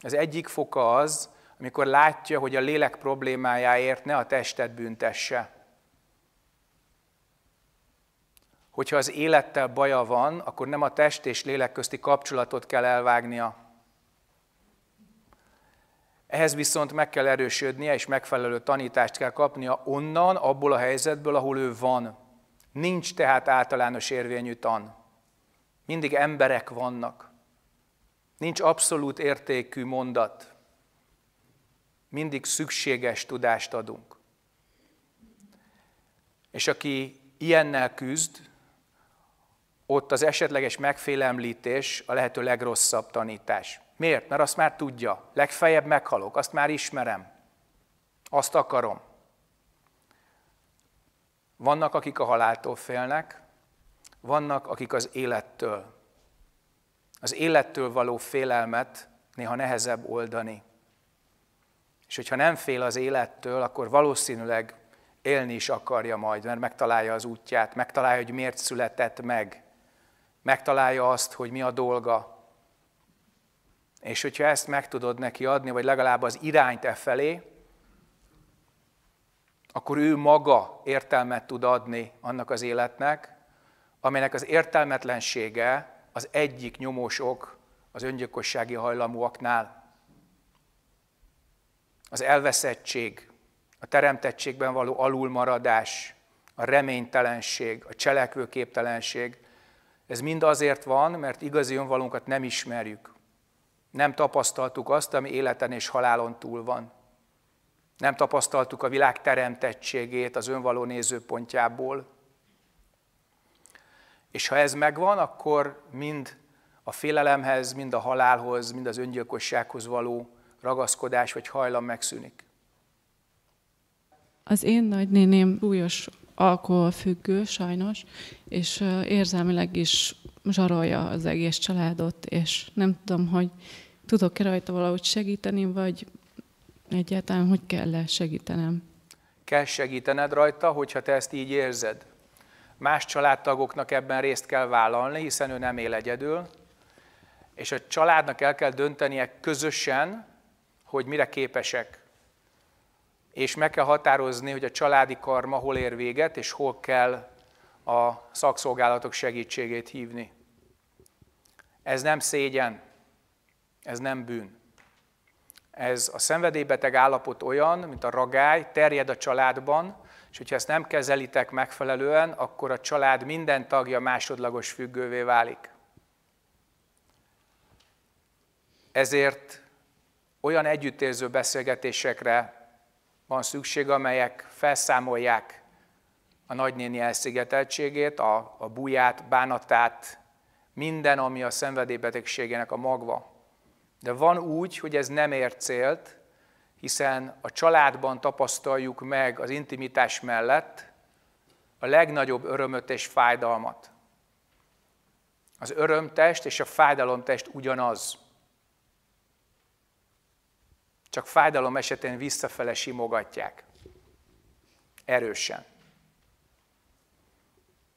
Az egyik foka az, amikor látja, hogy a lélek problémájáért ne a testet büntesse, hogyha az élettel baja van, akkor nem a test és lélek közti kapcsolatot kell elvágnia. Ehhez viszont meg kell erősödnie, és megfelelő tanítást kell kapnia onnan, abból a helyzetből, ahol ő van. Nincs tehát általános érvényű tan. Mindig emberek vannak. Nincs abszolút értékű mondat. Mindig szükséges tudást adunk. És aki ilyennel küzd, ott az esetleges megfélemlítés a lehető legrosszabb tanítás. Miért? Mert azt már tudja. Legfeljebb meghalok, azt már ismerem. Azt akarom. Vannak, akik a haláltól félnek, vannak, akik az élettől. Az élettől való félelmet néha nehezebb oldani. És hogyha nem fél az élettől, akkor valószínűleg élni is akarja majd, mert megtalálja az útját, megtalálja, hogy miért született meg, megtalálja azt, hogy mi a dolga, és hogyha ezt meg tudod neki adni, vagy legalább az irányt e felé, akkor ő maga értelmet tud adni annak az életnek, amelynek az értelmetlensége az egyik nyomósok az öngyilkossági hajlamúaknál. Az elveszettség, a teremtettségben való alulmaradás, a reménytelenség, a cselekvőképtelenség, ez mind azért van, mert igazi önvalunkat nem ismerjük. Nem tapasztaltuk azt, ami életen és halálon túl van. Nem tapasztaltuk a világ teremtettségét az önvaló nézőpontjából. És ha ez megvan, akkor mind a félelemhez, mind a halálhoz, mind az öngyilkossághoz való ragaszkodás vagy hajlam megszűnik. Az én nagynéném súlyos alkoholfüggő sajnos, és érzelmileg is zsarolja az egész családot, és nem tudom, hogy tudok-e rajta valahogy segíteni, vagy egyáltalán hogy kell -e segítenem. Kell segítened rajta, hogyha te ezt így érzed. Más családtagoknak ebben részt kell vállalni, hiszen ő nem él egyedül, és a családnak el kell döntenie közösen, hogy mire képesek és meg kell határozni, hogy a családi karma hol ér véget, és hol kell a szakszolgálatok segítségét hívni. Ez nem szégyen, ez nem bűn. Ez a szenvedélybeteg állapot olyan, mint a ragály, terjed a családban, és hogyha ezt nem kezelitek megfelelően, akkor a család minden tagja másodlagos függővé válik. Ezért olyan együttérző beszélgetésekre van szükség, amelyek felszámolják a nagynéni elszigeteltségét, a, a buját, bánatát, minden, ami a szenvedélybetegségének a magva. De van úgy, hogy ez nem ér célt, hiszen a családban tapasztaljuk meg az intimitás mellett a legnagyobb örömöt és fájdalmat. Az örömtest és a fájdalomtest ugyanaz. Csak fájdalom esetén visszafele simogatják. Erősen.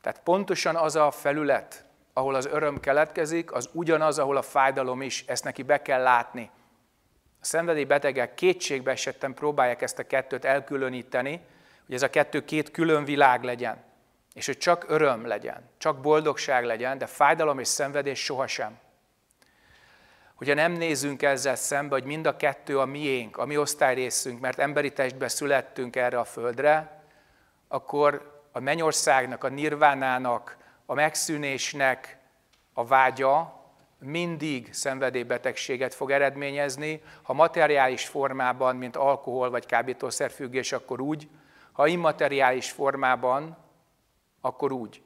Tehát pontosan az a felület, ahol az öröm keletkezik, az ugyanaz, ahol a fájdalom is. Ezt neki be kell látni. A betegek kétségbe esetten próbálják ezt a kettőt elkülöníteni, hogy ez a kettő két külön világ legyen. És hogy csak öröm legyen, csak boldogság legyen, de fájdalom és szenvedés sohasem. Ugye nem nézünk ezzel szembe, hogy mind a kettő a miénk, a mi osztályrészünk, mert emberi testbe születtünk erre a földre, akkor a mennyországnak, a nirvánának, a megszűnésnek a vágya mindig szenvedélybetegséget fog eredményezni, ha materiális formában, mint alkohol vagy kábítószerfüggés, akkor úgy, ha immateriális formában, akkor úgy.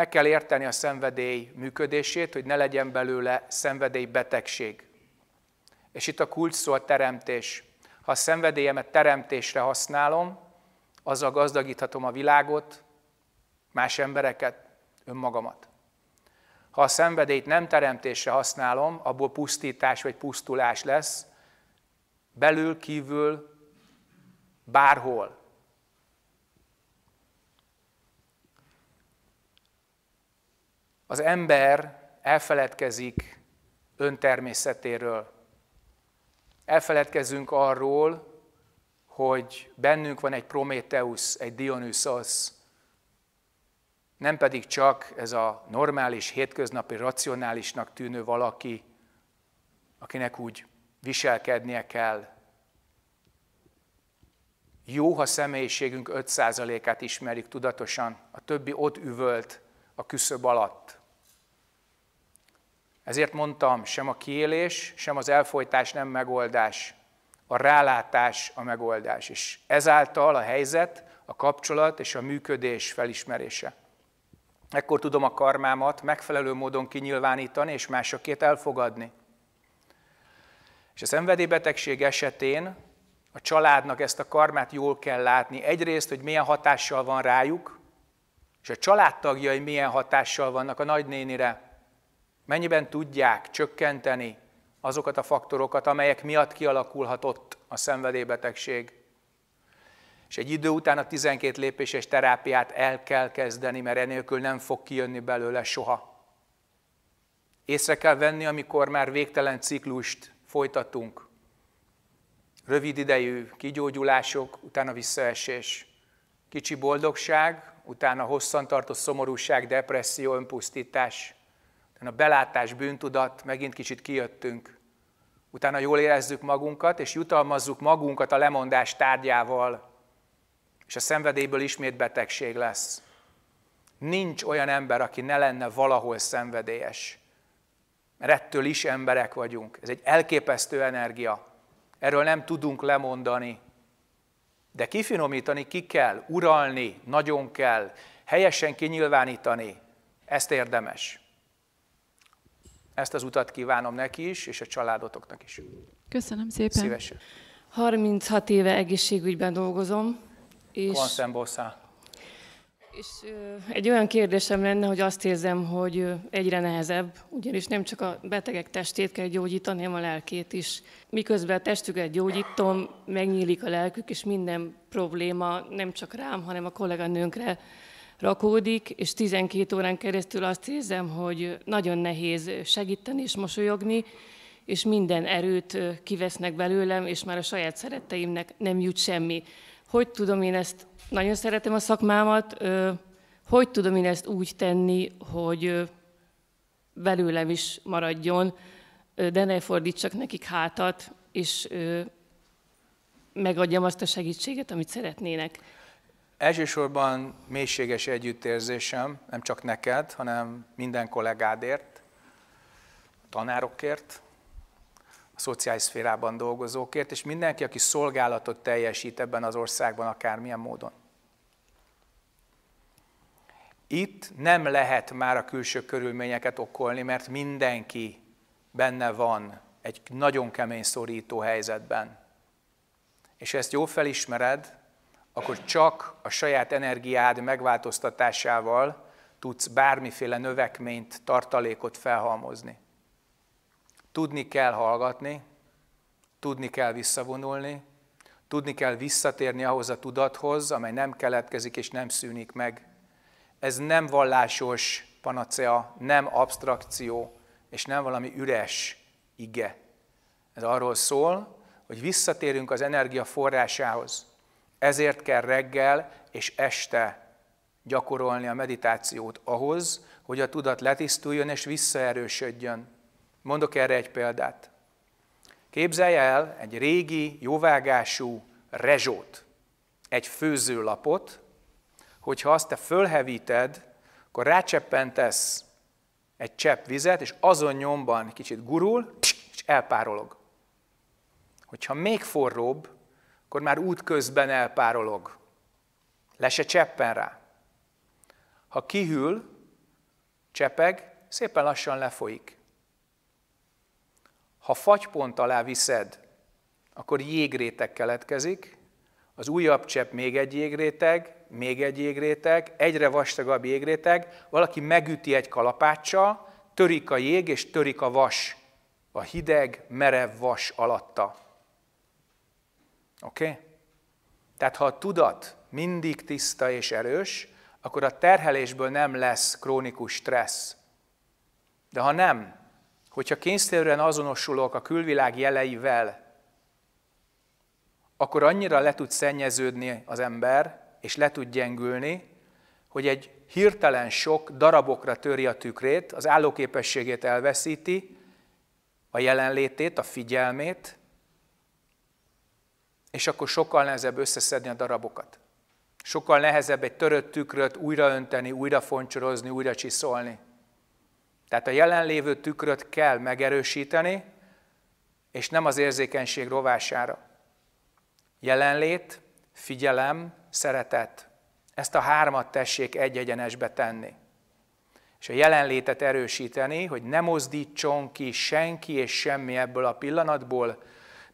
Meg kell érteni a szenvedély működését, hogy ne legyen belőle szenvedélybetegség. És itt a kulcs szó a teremtés. Ha a szenvedélyemet teremtésre használom, azzal gazdagíthatom a világot, más embereket, önmagamat. Ha a szenvedélyt nem teremtésre használom, abból pusztítás vagy pusztulás lesz, belül, kívül, bárhol. az ember elfeledkezik öntermészetéről. Elfeledkezünk arról, hogy bennünk van egy Prométeusz, egy Dionysos, nem pedig csak ez a normális, hétköznapi, racionálisnak tűnő valaki, akinek úgy viselkednie kell. Jó, ha személyiségünk 5%-át ismerik tudatosan, a többi ott üvölt a küszöb alatt. Ezért mondtam, sem a kiélés, sem az elfolytás nem megoldás. A rálátás a megoldás. És ezáltal a helyzet, a kapcsolat és a működés felismerése. Ekkor tudom a karmámat megfelelő módon kinyilvánítani és másokét elfogadni. És a szenvedélybetegség esetén a családnak ezt a karmát jól kell látni. Egyrészt, hogy milyen hatással van rájuk, és a családtagjai milyen hatással vannak a nagynénire, Mennyiben tudják csökkenteni azokat a faktorokat, amelyek miatt kialakulhatott a szenvedélybetegség. És egy idő után a 12 lépéses terápiát el kell kezdeni, mert enélkül nem fog kijönni belőle soha. Észre kell venni, amikor már végtelen ciklust folytatunk. Rövid idejű kigyógyulások, utána visszaesés. Kicsi boldogság, utána hosszantartó szomorúság, depresszió, önpusztítás – a belátás, bűntudat, megint kicsit kijöttünk. Utána jól érezzük magunkat, és jutalmazzuk magunkat a lemondás tárgyával. És a szenvedélyből ismét betegség lesz. Nincs olyan ember, aki ne lenne valahol szenvedélyes. Mert ettől is emberek vagyunk. Ez egy elképesztő energia. Erről nem tudunk lemondani. De kifinomítani ki kell, uralni, nagyon kell, helyesen kinyilvánítani. Ezt érdemes. Ezt az utat kívánom neki is, és a családotoknak is. Köszönöm szépen. Szívesen. 36 éve egészségügyben dolgozom. És, és egy olyan kérdésem lenne, hogy azt érzem, hogy egyre nehezebb, ugyanis nem csak a betegek testét kell gyógyítani, hanem a lelkét is. Miközben a testüket gyógyítom, megnyílik a lelkük, és minden probléma nem csak rám, hanem a kolléganőnkre rakódik, és 12 órán keresztül azt érzem, hogy nagyon nehéz segíteni és mosolyogni, és minden erőt kivesznek belőlem, és már a saját szeretteimnek nem jut semmi. Hogy tudom én ezt, nagyon szeretem a szakmámat, hogy tudom én ezt úgy tenni, hogy belőlem is maradjon, de ne fordítsak nekik hátat, és megadjam azt a segítséget, amit szeretnének. Elsősorban mélységes együttérzésem, nem csak neked, hanem minden kollégádért, tanárokért, a szociális szférában dolgozókért, és mindenki, aki szolgálatot teljesít ebben az országban akármilyen módon. Itt nem lehet már a külső körülményeket okolni, mert mindenki benne van egy nagyon kemény szorító helyzetben. És ezt jó felismered, akkor csak a saját energiád megváltoztatásával tudsz bármiféle növekményt, tartalékot felhalmozni. Tudni kell hallgatni, tudni kell visszavonulni, tudni kell visszatérni ahhoz a tudathoz, amely nem keletkezik és nem szűnik meg. Ez nem vallásos panacea, nem abstrakció, és nem valami üres ige. Ez arról szól, hogy visszatérünk az energia forrásához. Ezért kell reggel és este gyakorolni a meditációt ahhoz, hogy a tudat letisztuljon és visszaerősödjön. Mondok erre egy példát. Képzelj el egy régi, jóvágású rezsót, egy főzőlapot, hogyha azt te fölhevíted, akkor rácseppentesz egy csepp vizet, és azon nyomban kicsit gurul, és elpárolog. Hogyha még forróbb, akkor már útközben elpárolog. Le se cseppen rá. Ha kihűl, csepeg, szépen lassan lefolyik. Ha fagypont alá viszed, akkor jégréteg keletkezik, az újabb csepp még egy jégréteg, még egy jégréteg, egyre vastagabb jégréteg, valaki megüti egy kalapáccsal, törik a jég és törik a vas, a hideg, merev vas alatta. Oké? Okay? Tehát ha a tudat mindig tiszta és erős, akkor a terhelésből nem lesz krónikus stressz. De ha nem, hogyha kényszerűen azonosulok a külvilág jeleivel, akkor annyira le tud szennyeződni az ember, és le tud gyengülni, hogy egy hirtelen sok darabokra töri a tükrét, az állóképességét elveszíti, a jelenlétét, a figyelmét, és akkor sokkal nehezebb összeszedni a darabokat. Sokkal nehezebb egy törött tükröt újraönteni, újra foncsorozni, újra csiszolni. Tehát a jelenlévő tükröt kell megerősíteni, és nem az érzékenység rovására. Jelenlét, figyelem, szeretet. Ezt a hármat tessék egy-egyenesbe tenni. És a jelenlétet erősíteni, hogy ne mozdítson ki senki és semmi ebből a pillanatból,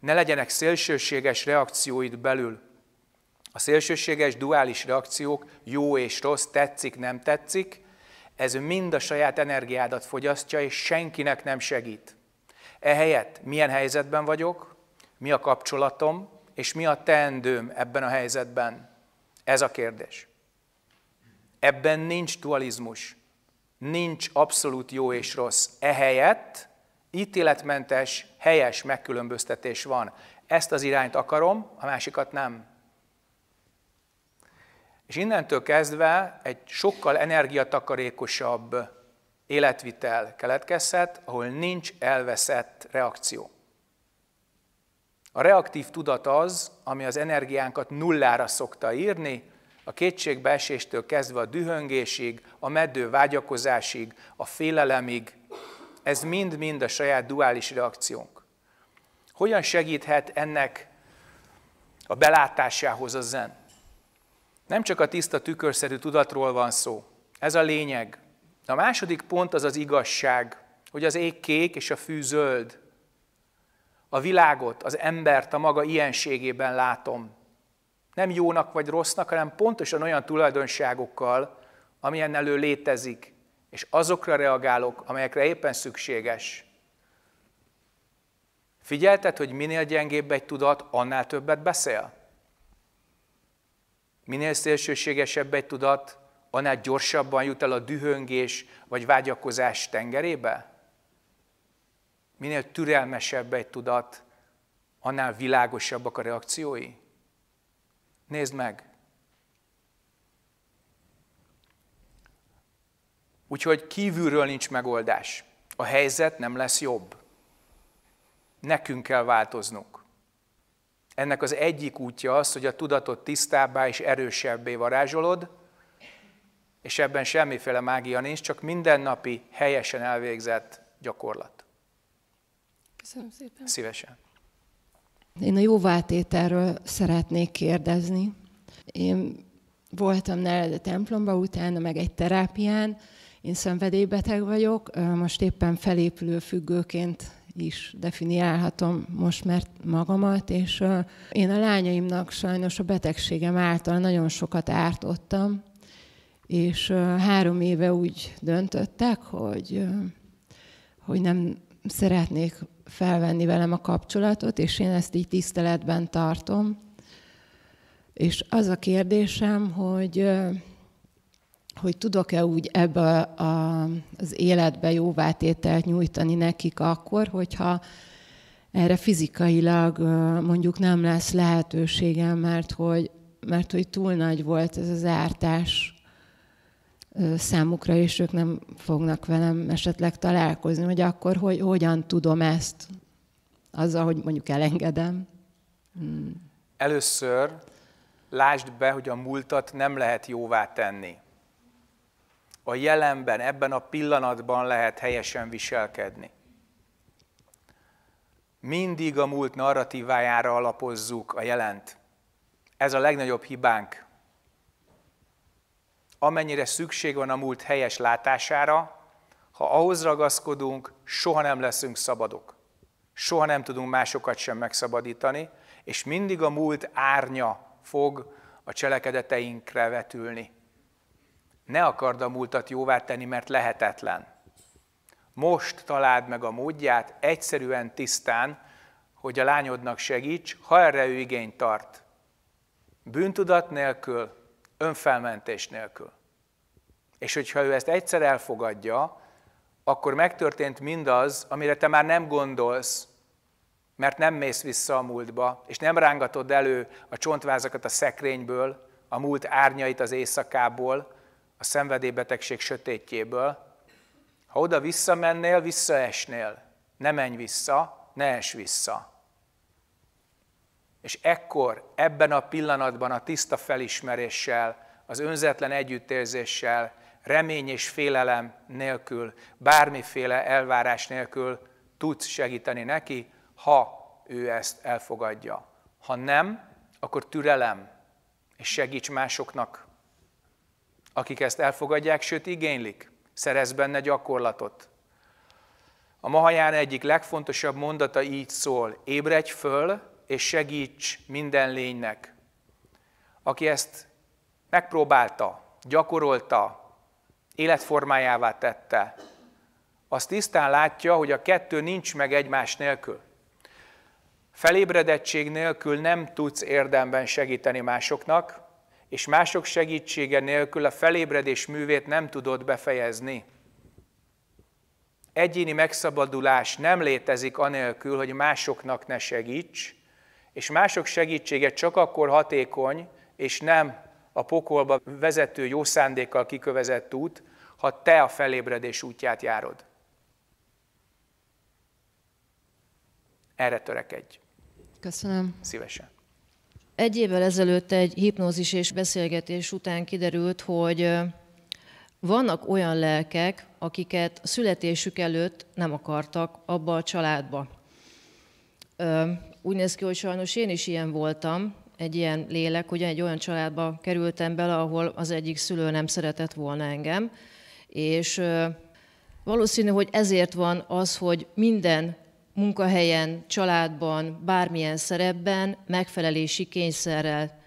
ne legyenek szélsőséges reakcióid belül. A szélsőséges duális reakciók, jó és rossz, tetszik, nem tetszik, ez mind a saját energiádat fogyasztja, és senkinek nem segít. Ehelyett milyen helyzetben vagyok, mi a kapcsolatom, és mi a teendőm ebben a helyzetben? Ez a kérdés. Ebben nincs dualizmus, nincs abszolút jó és rossz. Ehelyett ítéletmentes, helyes megkülönböztetés van. Ezt az irányt akarom, a másikat nem. És innentől kezdve egy sokkal energiatakarékosabb életvitel keletkezhet, ahol nincs elveszett reakció. A reaktív tudat az, ami az energiánkat nullára szokta írni, a kétségbeeséstől kezdve a dühöngésig, a meddő vágyakozásig, a félelemig, ez mind-mind a saját duális reakciónk. Hogyan segíthet ennek a belátásához a zen? Nem csak a tiszta tükörszerű tudatról van szó, ez a lényeg. A második pont az az igazság, hogy az ég kék és a fű zöld. A világot, az embert a maga ilyenségében látom. Nem jónak vagy rossznak, hanem pontosan olyan tulajdonságokkal, amilyen elő létezik és azokra reagálok, amelyekre éppen szükséges. Figyelted, hogy minél gyengébb egy tudat, annál többet beszél? Minél szélsőségesebb egy tudat, annál gyorsabban jut el a dühöngés vagy vágyakozás tengerébe? Minél türelmesebb egy tudat, annál világosabbak a reakciói? Nézd meg, Úgyhogy kívülről nincs megoldás. A helyzet nem lesz jobb. Nekünk kell változnunk. Ennek az egyik útja az, hogy a tudatot tisztábbá és erősebbé varázsolod, és ebben semmiféle mágia nincs, csak mindennapi, helyesen elvégzett gyakorlat. Köszönöm szépen. Szívesen. Én a váltételről szeretnék kérdezni. Én voltam nálad a templomba, utána meg egy terápián, én szenvedélybeteg vagyok, most éppen felépülő függőként is definiálhatom most már magamat, és én a lányaimnak sajnos a betegségem által nagyon sokat ártottam, és három éve úgy döntöttek, hogy, hogy nem szeretnék felvenni velem a kapcsolatot, és én ezt így tiszteletben tartom. És az a kérdésem, hogy hogy tudok-e úgy ebbe a, az életbe jóvátételt nyújtani nekik akkor, hogyha erre fizikailag mondjuk nem lesz lehetőségem, mert hogy, mert hogy túl nagy volt ez az ártás számukra, és ők nem fognak velem esetleg találkozni, hogy akkor hogy, hogyan tudom ezt azzal, hogy mondjuk elengedem. Hmm. Először lásd be, hogy a múltat nem lehet jóvá tenni a jelenben, ebben a pillanatban lehet helyesen viselkedni. Mindig a múlt narratívájára alapozzuk a jelent. Ez a legnagyobb hibánk. Amennyire szükség van a múlt helyes látására, ha ahhoz ragaszkodunk, soha nem leszünk szabadok. Soha nem tudunk másokat sem megszabadítani, és mindig a múlt árnya fog a cselekedeteinkre vetülni. Ne akard a múltat jóvá tenni, mert lehetetlen. Most találd meg a módját, egyszerűen tisztán, hogy a lányodnak segíts, ha erre ő igényt tart. Bűntudat nélkül, önfelmentés nélkül. És hogyha ő ezt egyszer elfogadja, akkor megtörtént mindaz, amire te már nem gondolsz, mert nem mész vissza a múltba, és nem rángatod elő a csontvázakat a szekrényből, a múlt árnyait az éjszakából, a szenvedélybetegség sötétjéből, ha oda visszamennél, visszaesnél. Ne menj vissza, ne es vissza. És ekkor, ebben a pillanatban a tiszta felismeréssel, az önzetlen együttérzéssel, remény és félelem nélkül, bármiféle elvárás nélkül tudsz segíteni neki, ha ő ezt elfogadja. Ha nem, akkor türelem, és segíts másoknak akik ezt elfogadják, sőt igénylik. Szerez benne gyakorlatot. A Mahaján egyik legfontosabb mondata így szól, ébredj föl és segíts minden lénynek. Aki ezt megpróbálta, gyakorolta, életformájává tette, az tisztán látja, hogy a kettő nincs meg egymás nélkül. Felébredettség nélkül nem tudsz érdemben segíteni másoknak, és mások segítsége nélkül a felébredés művét nem tudod befejezni. Egyéni megszabadulás nem létezik anélkül, hogy másoknak ne segíts, és mások segítsége csak akkor hatékony, és nem a pokolba vezető jó szándékkal kikövezett út, ha te a felébredés útját járod. Erre törekedj. Köszönöm. Szívesen. Egy évvel ezelőtt egy hipnózis és beszélgetés után kiderült, hogy vannak olyan lelkek, akiket születésük előtt nem akartak abba a családba. Úgy néz ki, hogy sajnos én is ilyen voltam, egy ilyen lélek, hogy egy olyan családba kerültem bele, ahol az egyik szülő nem szeretett volna engem, és valószínű, hogy ezért van az, hogy minden munkahelyen, családban, bármilyen szerepben megfelelési kényszerrel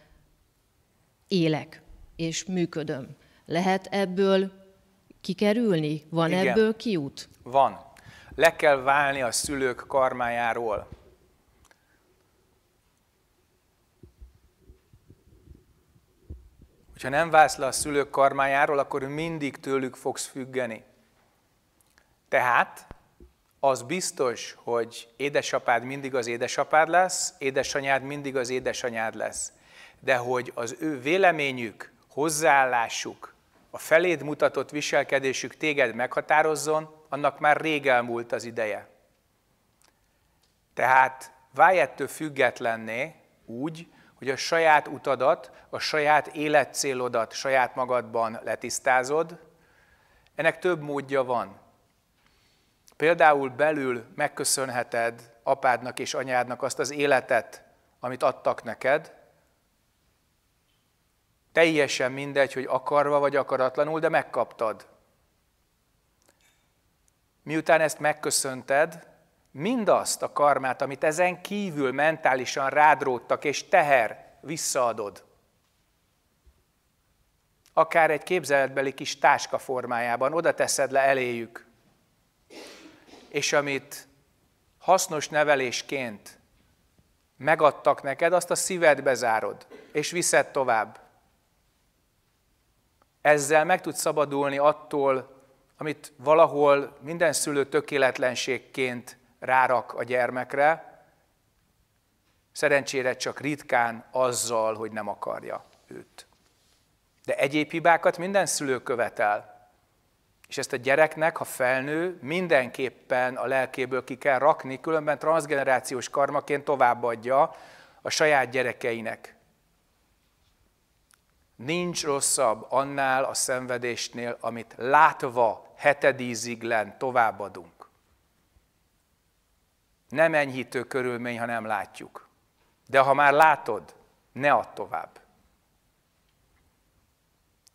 élek és működöm. Lehet ebből kikerülni? Van Igen. ebből kiút? Van. Le kell válni a szülők karmájáról. Ha nem válsz le a szülők karmájáról, akkor mindig tőlük fogsz függeni. Tehát az biztos, hogy édesapád mindig az édesapád lesz, édesanyád mindig az édesanyád lesz. De hogy az ő véleményük, hozzáállásuk, a feléd mutatott viselkedésük téged meghatározzon, annak már rég elmúlt az ideje. Tehát válj ettől függetlenné úgy, hogy a saját utadat, a saját életcélodat saját magadban letisztázod. Ennek több módja van. Például belül megköszönheted apádnak és anyádnak azt az életet, amit adtak neked, teljesen mindegy, hogy akarva vagy akaratlanul, de megkaptad. Miután ezt megköszönted, mindazt a karmát, amit ezen kívül mentálisan rádródtak, és teher, visszaadod. Akár egy képzeletbeli kis táska formájában oda teszed le eléjük, és amit hasznos nevelésként megadtak neked, azt a szívedbe zárod, és viszed tovább. Ezzel meg tudsz szabadulni attól, amit valahol minden szülő tökéletlenségként rárak a gyermekre, szerencsére csak ritkán azzal, hogy nem akarja őt. De egyéb hibákat minden szülő követel. És ezt a gyereknek, ha felnő, mindenképpen a lelkéből ki kell rakni, különben transgenerációs karmaként továbbadja a saját gyerekeinek. Nincs rosszabb annál a szenvedésnél, amit látva hetedízig hetedíziglen továbbadunk. Nem enyhítő körülmény, ha nem látjuk. De ha már látod, ne add tovább.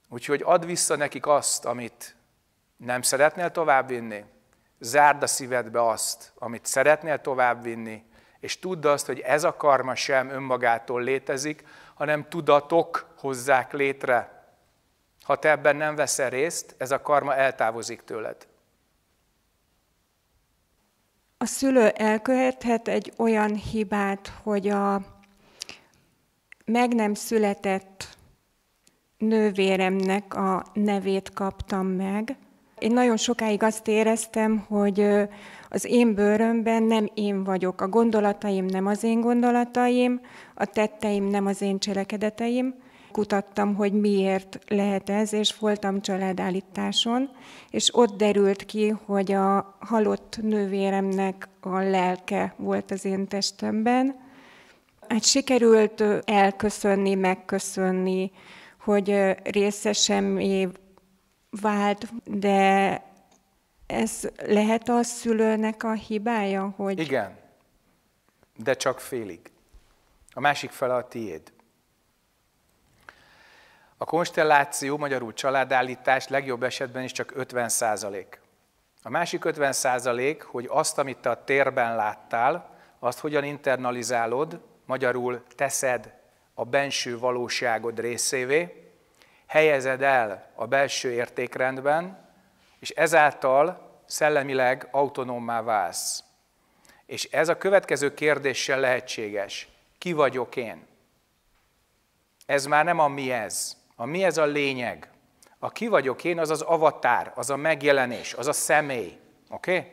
Úgyhogy add vissza nekik azt, amit nem szeretnél továbbvinni? Zárd a szívedbe azt, amit szeretnél továbbvinni, és tudd azt, hogy ez a karma sem önmagától létezik, hanem tudatok hozzák létre. Ha te ebben nem veszel részt, ez a karma eltávozik tőled. A szülő elkövethet egy olyan hibát, hogy a meg nem született nővéremnek a nevét kaptam meg, én nagyon sokáig azt éreztem, hogy az én bőrömben nem én vagyok. A gondolataim nem az én gondolataim, a tetteim nem az én cselekedeteim. Kutattam, hogy miért lehet ez, és voltam családállításon, és ott derült ki, hogy a halott nővéremnek a lelke volt az én testemben. Hát sikerült elköszönni, megköszönni, hogy részesem vált, de ez lehet a szülőnek a hibája, hogy... Igen, de csak félig. A másik fele a tiéd. A konstelláció, magyarul családállítás legjobb esetben is csak 50 százalék. A másik 50 százalék, hogy azt, amit te a térben láttál, azt hogyan internalizálod, magyarul teszed a benső valóságod részévé, helyezed el a belső értékrendben, és ezáltal szellemileg autonómá válsz. És ez a következő kérdéssel lehetséges. Ki vagyok én? Ez már nem a mi ez. A mi ez a lényeg. A ki vagyok én, az az avatár, az a megjelenés, az a személy. Oké? Okay?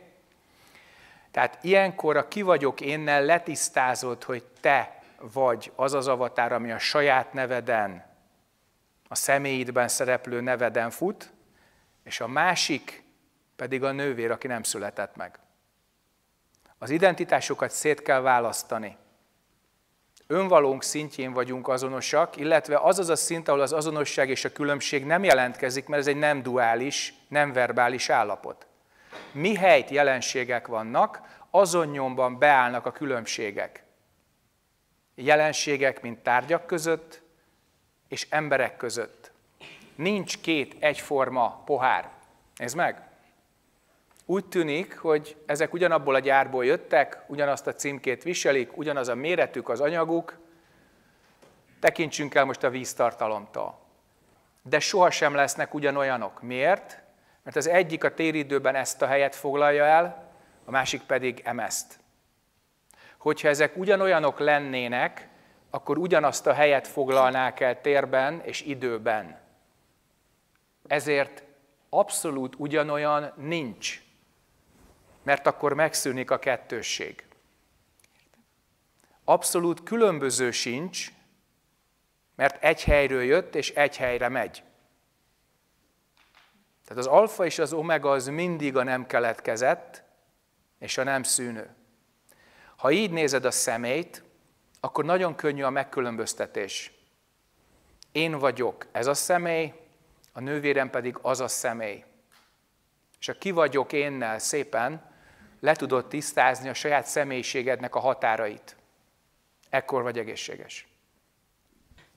Tehát ilyenkor a ki vagyok énnel letisztázod, hogy te vagy az az avatár, ami a saját neveden a személyidben szereplő neveden fut, és a másik pedig a nővér, aki nem született meg. Az identitásokat szét kell választani. Önvalónk szintjén vagyunk azonosak, illetve az az a szint, ahol az azonosság és a különbség nem jelentkezik, mert ez egy nem duális, nem verbális állapot. Mi helyt jelenségek vannak, azon nyomban beállnak a különbségek. Jelenségek, mint tárgyak között, és emberek között. Nincs két egyforma pohár. Nézd meg! Úgy tűnik, hogy ezek ugyanabból a gyárból jöttek, ugyanazt a címkét viselik, ugyanaz a méretük, az anyaguk. Tekintsünk el most a víztartalomtól. De sohasem lesznek ugyanolyanok. Miért? Mert az egyik a téridőben ezt a helyet foglalja el, a másik pedig emezt. Hogyha ezek ugyanolyanok lennének, akkor ugyanazt a helyet foglalnák el térben és időben. Ezért abszolút ugyanolyan nincs, mert akkor megszűnik a kettősség. Abszolút különböző sincs, mert egy helyről jött és egy helyre megy. Tehát az alfa és az omega az mindig a nem keletkezett és a nem szűnő. Ha így nézed a szemét, akkor nagyon könnyű a megkülönböztetés. Én vagyok ez a személy, a nővérem pedig az a személy. És a ki vagyok énnel szépen le tudod tisztázni a saját személyiségednek a határait. Ekkor vagy egészséges.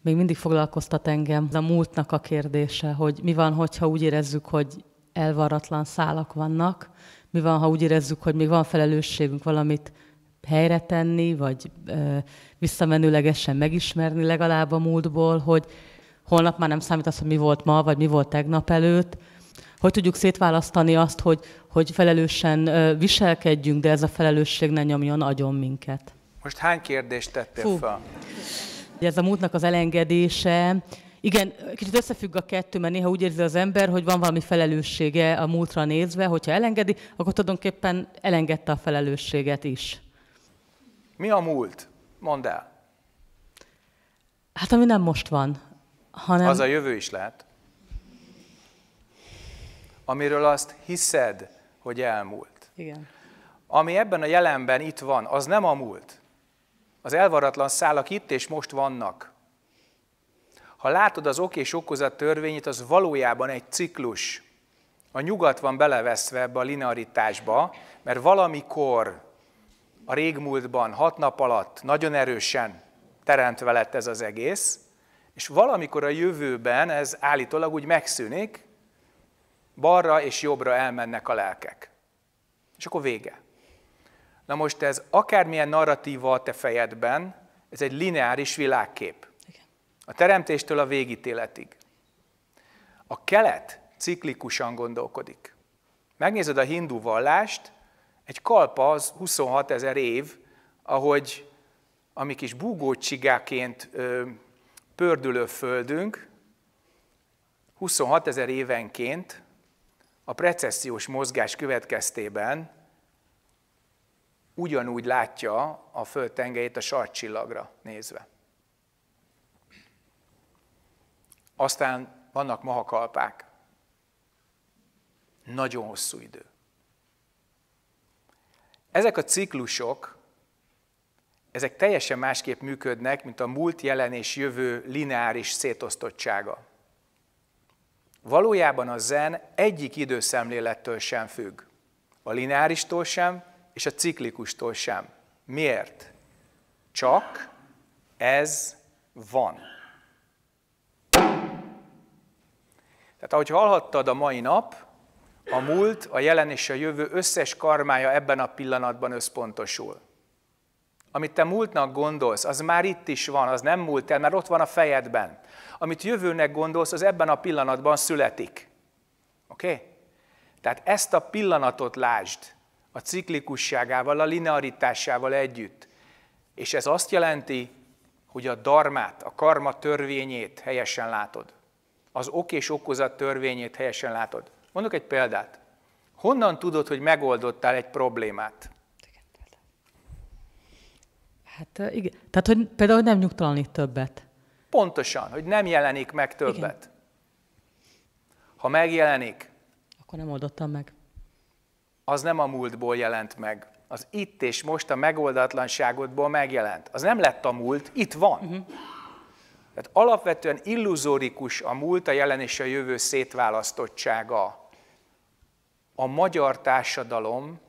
Még mindig foglalkoztat engem a múltnak a kérdése, hogy mi van, hogyha úgy érezzük, hogy elvaratlan szálak vannak, mi van, ha úgy érezzük, hogy még van felelősségünk valamit helyre tenni, vagy ö, visszamenőlegesen megismerni legalább a múltból, hogy holnap már nem számít az, hogy mi volt ma, vagy mi volt tegnap előtt. Hogy tudjuk szétválasztani azt, hogy, hogy felelősen ö, viselkedjünk, de ez a felelősség ne nyomjon agyon minket. Most hány kérdést tettél Fú. fel? Ugye ez a múltnak az elengedése, igen, kicsit összefügg a kettő, mert néha úgy érzi az ember, hogy van valami felelőssége a múltra nézve, hogyha elengedi, akkor tulajdonképpen elengedte a felelősséget is. Mi a múlt? Mondd el. Hát ami nem most van, hanem... Az a jövő is lehet. Amiről azt hiszed, hogy elmúlt. Igen. Ami ebben a jelenben itt van, az nem a múlt. Az elvaratlan szálak itt és most vannak. Ha látod az ok és okozat törvényét, az valójában egy ciklus. A nyugat van beleveszve ebbe a linearitásba, mert valamikor a régmúltban, hat nap alatt nagyon erősen teremtve lett ez az egész, és valamikor a jövőben ez állítólag úgy megszűnik, balra és jobbra elmennek a lelkek. És akkor vége. Na most ez akármilyen narratíva a te fejedben, ez egy lineáris világkép. A teremtéstől a végítéletig. A kelet ciklikusan gondolkodik. Megnézed a hindu vallást, egy kalpa az 26 ezer év, ahogy a mi kis búgócsigáként pördülő földünk 26 ezer évenként a precessziós mozgás következtében ugyanúgy látja a föld tengelyét a sarcsillagra nézve. Aztán vannak mahakalpák. Nagyon hosszú idő. Ezek a ciklusok, ezek teljesen másképp működnek, mint a múlt, jelen és jövő lineáris szétosztottsága. Valójában a zen egyik időszemlélettől sem függ. A lineáristól sem, és a ciklikustól sem. Miért? Csak ez van. Tehát ahogy hallhattad a mai nap, a múlt, a jelen és a jövő összes karmája ebben a pillanatban összpontosul. Amit te múltnak gondolsz, az már itt is van, az nem múlt el, mert ott van a fejedben. Amit jövőnek gondolsz, az ebben a pillanatban születik. Oké? Okay? Tehát ezt a pillanatot lásd a ciklikusságával, a linearitásával együtt. És ez azt jelenti, hogy a darmát, a karma törvényét helyesen látod. Az ok és okozat törvényét helyesen látod. Mondok egy példát. Honnan tudod, hogy megoldottál egy problémát? Hát igen. Tehát, hogy például nem nyugtalanít többet. Pontosan, hogy nem jelenik meg többet. Igen. Ha megjelenik, akkor nem oldottam meg. Az nem a múltból jelent meg. Az itt és most a megoldatlanságodból megjelent. Az nem lett a múlt, itt van. Uh-huh. Tehát alapvetően illuzórikus a múlt, a jelen és a jövő szétválasztottsága a magyar társadalom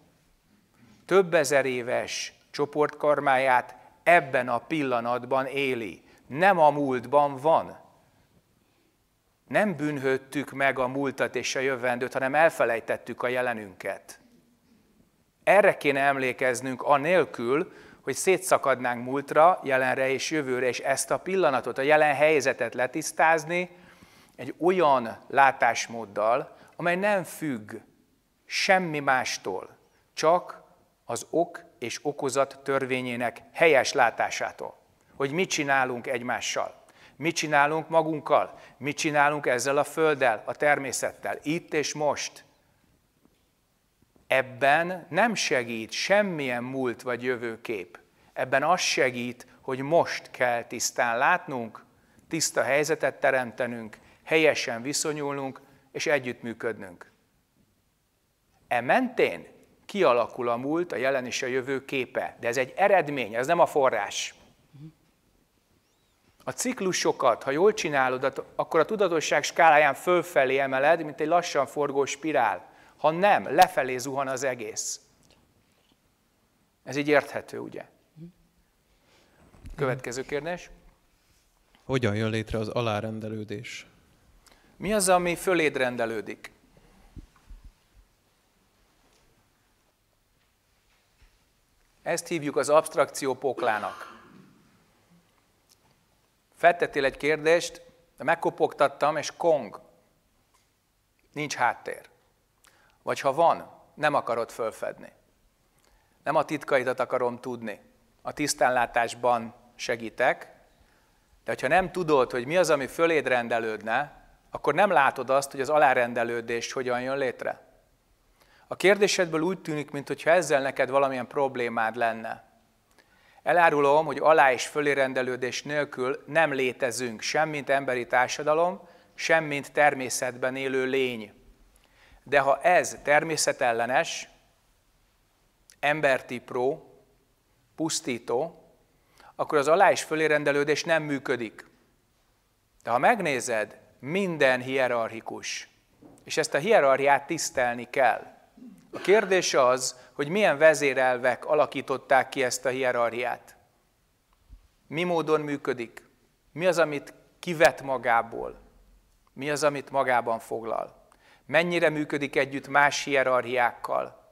több ezer éves csoportkarmáját ebben a pillanatban éli. Nem a múltban van. Nem bűnhődtük meg a múltat és a jövendőt, hanem elfelejtettük a jelenünket. Erre kéne emlékeznünk anélkül, hogy szétszakadnánk múltra, jelenre és jövőre, és ezt a pillanatot, a jelen helyzetet letisztázni egy olyan látásmóddal, amely nem függ semmi mástól, csak az ok és okozat törvényének helyes látásától. Hogy mit csinálunk egymással, mit csinálunk magunkkal, mit csinálunk ezzel a földdel, a természettel, itt és most. Ebben nem segít semmilyen múlt vagy jövőkép. Ebben az segít, hogy most kell tisztán látnunk, tiszta helyzetet teremtenünk, helyesen viszonyulnunk és együttműködnünk. E mentén kialakul a múlt, a jelen és a jövő képe. De ez egy eredmény, ez nem a forrás. A ciklusokat, ha jól csinálod, hát akkor a tudatosság skáláján fölfelé emeled, mint egy lassan forgó spirál. Ha nem, lefelé zuhan az egész. Ez így érthető, ugye? Következő kérdés. Hogyan jön létre az alárendelődés? Mi az, ami föléd rendelődik? Ezt hívjuk az abstrakció poklának. Fettettél egy kérdést, de megkopogtattam, és kong. Nincs háttér. Vagy ha van, nem akarod fölfedni. Nem a titkaidat akarom tudni. A tisztánlátásban segítek, de ha nem tudod, hogy mi az, ami föléd rendelődne, akkor nem látod azt, hogy az alárendelődés hogyan jön létre. A kérdésedből úgy tűnik, mintha ezzel neked valamilyen problémád lenne. Elárulom, hogy alá és fölé rendelődés nélkül nem létezünk, sem mint emberi társadalom, sem mint természetben élő lény. De ha ez természetellenes, embertipró, pusztító, akkor az alá és fölé rendelődés nem működik. De ha megnézed, minden hierarchikus, és ezt a hierarchiát tisztelni kell. A kérdés az, hogy milyen vezérelvek alakították ki ezt a hierarchiát. Mi módon működik? Mi az, amit kivet magából? Mi az, amit magában foglal? Mennyire működik együtt más hierarchiákkal?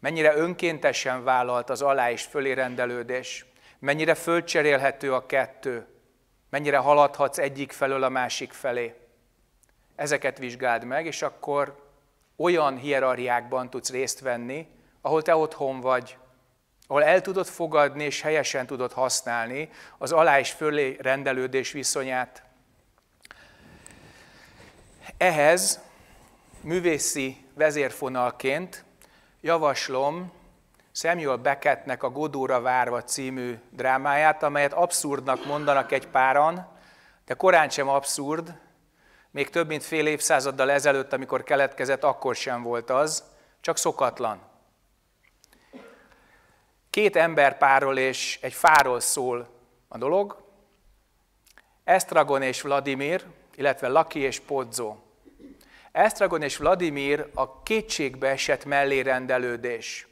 Mennyire önkéntesen vállalt az alá és fölé rendelődés? Mennyire fölcserélhető a kettő? Mennyire haladhatsz egyik felől a másik felé? Ezeket vizsgáld meg, és akkor olyan hierarchiákban tudsz részt venni, ahol te otthon vagy, ahol el tudod fogadni és helyesen tudod használni az alá és fölé rendelődés viszonyát. Ehhez művészi vezérfonalként javaslom Samuel Beckettnek a Godóra várva című drámáját, amelyet abszurdnak mondanak egy páran, de korán sem abszurd, még több mint fél évszázaddal ezelőtt, amikor keletkezett, akkor sem volt az, csak szokatlan. Két emberpárról és egy fáról szól a dolog, Estragon és Vladimir, illetve Laki és Podzó. Estragon és Vladimir a kétségbe esett mellérendelődés.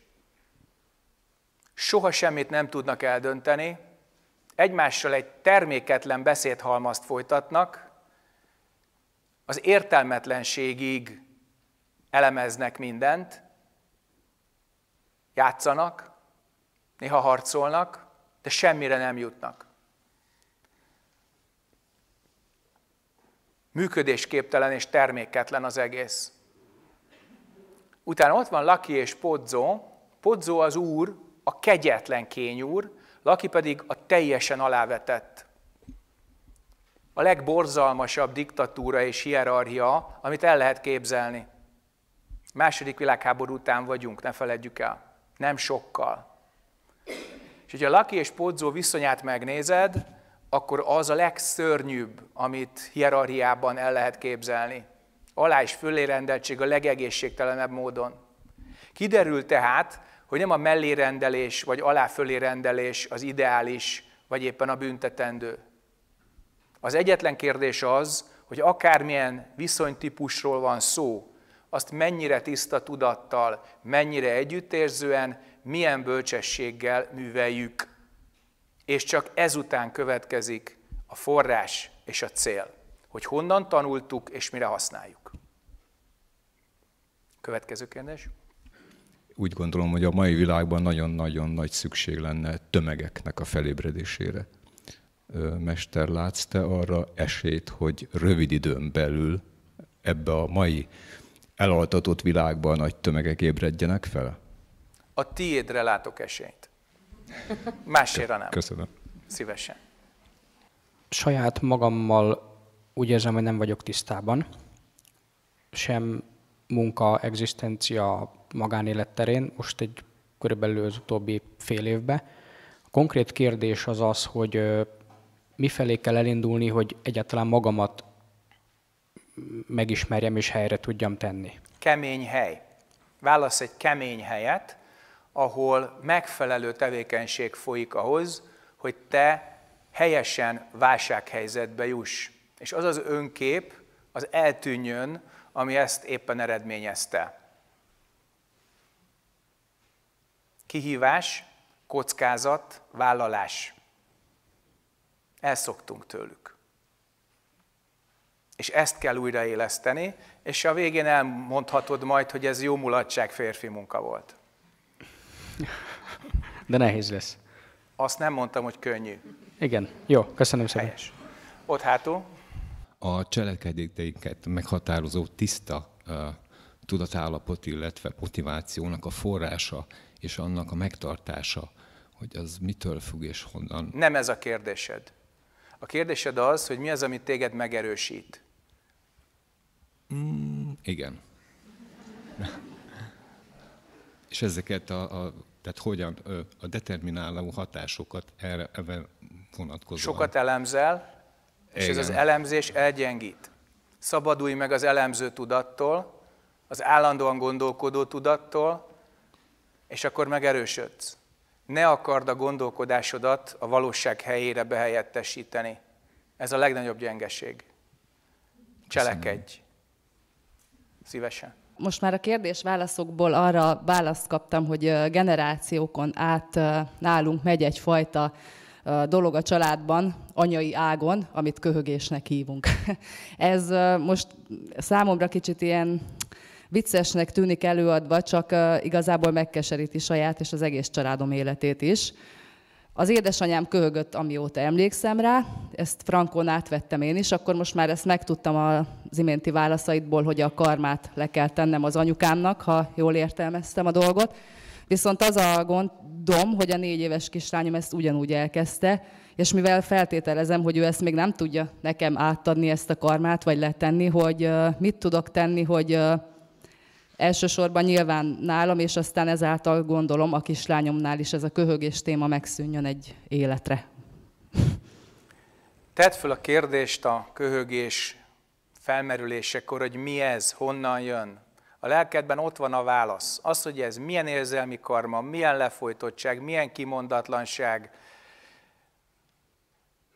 Soha semmit nem tudnak eldönteni, egymással egy terméketlen beszédhalmazt folytatnak, az értelmetlenségig elemeznek mindent, játszanak, néha harcolnak, de semmire nem jutnak. Működésképtelen és terméketlen az egész. Utána ott van Laki és Podzó. Podzó az úr, a kegyetlen kényúr, Laki pedig a teljesen alávetett a legborzalmasabb diktatúra és hierarchia, amit el lehet képzelni. Második világháború után vagyunk, ne feledjük el. Nem sokkal. És hogyha Laki és Podzó viszonyát megnézed, akkor az a legszörnyűbb, amit hierarchiában el lehet képzelni. Alá és fölé rendeltség a legegészségtelenebb módon. Kiderül tehát, hogy nem a mellérendelés vagy alá fölé rendelés az ideális, vagy éppen a büntetendő. Az egyetlen kérdés az, hogy akármilyen viszonytípusról van szó, azt mennyire tiszta tudattal, mennyire együttérzően, milyen bölcsességgel műveljük. És csak ezután következik a forrás és a cél, hogy honnan tanultuk és mire használjuk. Következő kérdés. Úgy gondolom, hogy a mai világban nagyon-nagyon nagy szükség lenne tömegeknek a felébredésére mester, látsz te arra esélyt, hogy rövid időn belül ebbe a mai elaltatott világban nagy tömegek ébredjenek fel? A tiédre látok esélyt. Máséra nem. Köszönöm. Szívesen. Saját magammal úgy érzem, hogy nem vagyok tisztában. Sem munka, egzisztencia, magánélet terén, most egy körülbelül az utóbbi fél évben. A konkrét kérdés az az, hogy mifelé kell elindulni, hogy egyáltalán magamat megismerjem és helyre tudjam tenni? Kemény hely. Válasz egy kemény helyet, ahol megfelelő tevékenység folyik ahhoz, hogy te helyesen válsághelyzetbe juss. És az az önkép, az eltűnjön, ami ezt éppen eredményezte. Kihívás, kockázat, vállalás. Elszoktunk tőlük. És ezt kell újraéleszteni, és a végén elmondhatod majd, hogy ez jó mulatság férfi munka volt. De nehéz lesz. Azt nem mondtam, hogy könnyű. Igen, jó, köszönöm szépen. Helyes. Ott hátul. A cselekedéteinket meghatározó tiszta uh, tudatállapot, illetve motivációnak a forrása és annak a megtartása, hogy az mitől függ és honnan. Nem ez a kérdésed. A kérdésed az, hogy mi az, amit téged megerősít? Mm, igen. És ezeket a, a tehát hogyan a determináló hatásokat erre vonatkozóan. Sokat elemzel, és igen. ez az elemzés elgyengít. Szabadulj meg az elemző tudattól, az állandóan gondolkodó tudattól, és akkor megerősödsz ne akard a gondolkodásodat a valóság helyére behelyettesíteni. Ez a legnagyobb gyengeség. Cselekedj. Szívesen. Most már a kérdés válaszokból arra választ kaptam, hogy generációkon át nálunk megy egyfajta dolog a családban, anyai ágon, amit köhögésnek hívunk. Ez most számomra kicsit ilyen viccesnek tűnik előadva, csak igazából megkeseríti saját és az egész családom életét is. Az édesanyám köhögött, amióta emlékszem rá, ezt frankon átvettem én is, akkor most már ezt megtudtam az iménti válaszaidból, hogy a karmát le kell tennem az anyukámnak, ha jól értelmeztem a dolgot. Viszont az a gondom, hogy a négy éves kislányom ezt ugyanúgy elkezdte, és mivel feltételezem, hogy ő ezt még nem tudja nekem átadni ezt a karmát, vagy letenni, hogy mit tudok tenni, hogy elsősorban nyilván nálam, és aztán ezáltal gondolom a kislányomnál is ez a köhögés téma megszűnjön egy életre. Tedd föl a kérdést a köhögés felmerülésekor, hogy mi ez, honnan jön. A lelkedben ott van a válasz. Az, hogy ez milyen érzelmi karma, milyen lefolytottság, milyen kimondatlanság.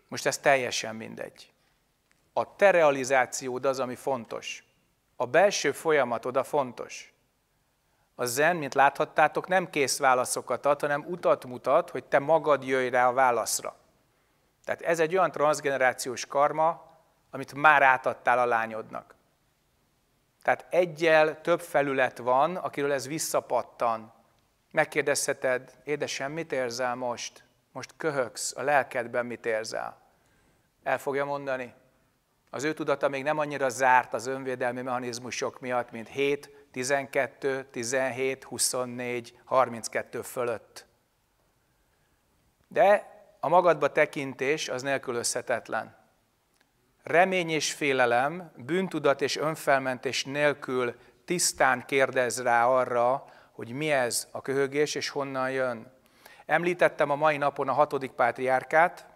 Most ez teljesen mindegy. A te realizációd az, ami fontos. A belső folyamat oda fontos. A zen, mint láthattátok, nem kész válaszokat ad, hanem utat mutat, hogy te magad jöjj rá a válaszra. Tehát ez egy olyan transgenerációs karma, amit már átadtál a lányodnak. Tehát egyel több felület van, akiről ez visszapattan. Megkérdezheted, édesem, mit érzel most? Most köhögsz, a lelkedben mit érzel? El fogja mondani, az ő tudata még nem annyira zárt az önvédelmi mechanizmusok miatt, mint 7, 12, 17, 24, 32 fölött. De a magadba tekintés az nélkülözhetetlen. Remény és félelem, bűntudat és önfelmentés nélkül tisztán kérdez rá arra, hogy mi ez a köhögés és honnan jön. Említettem a mai napon a hatodik pátriárkát,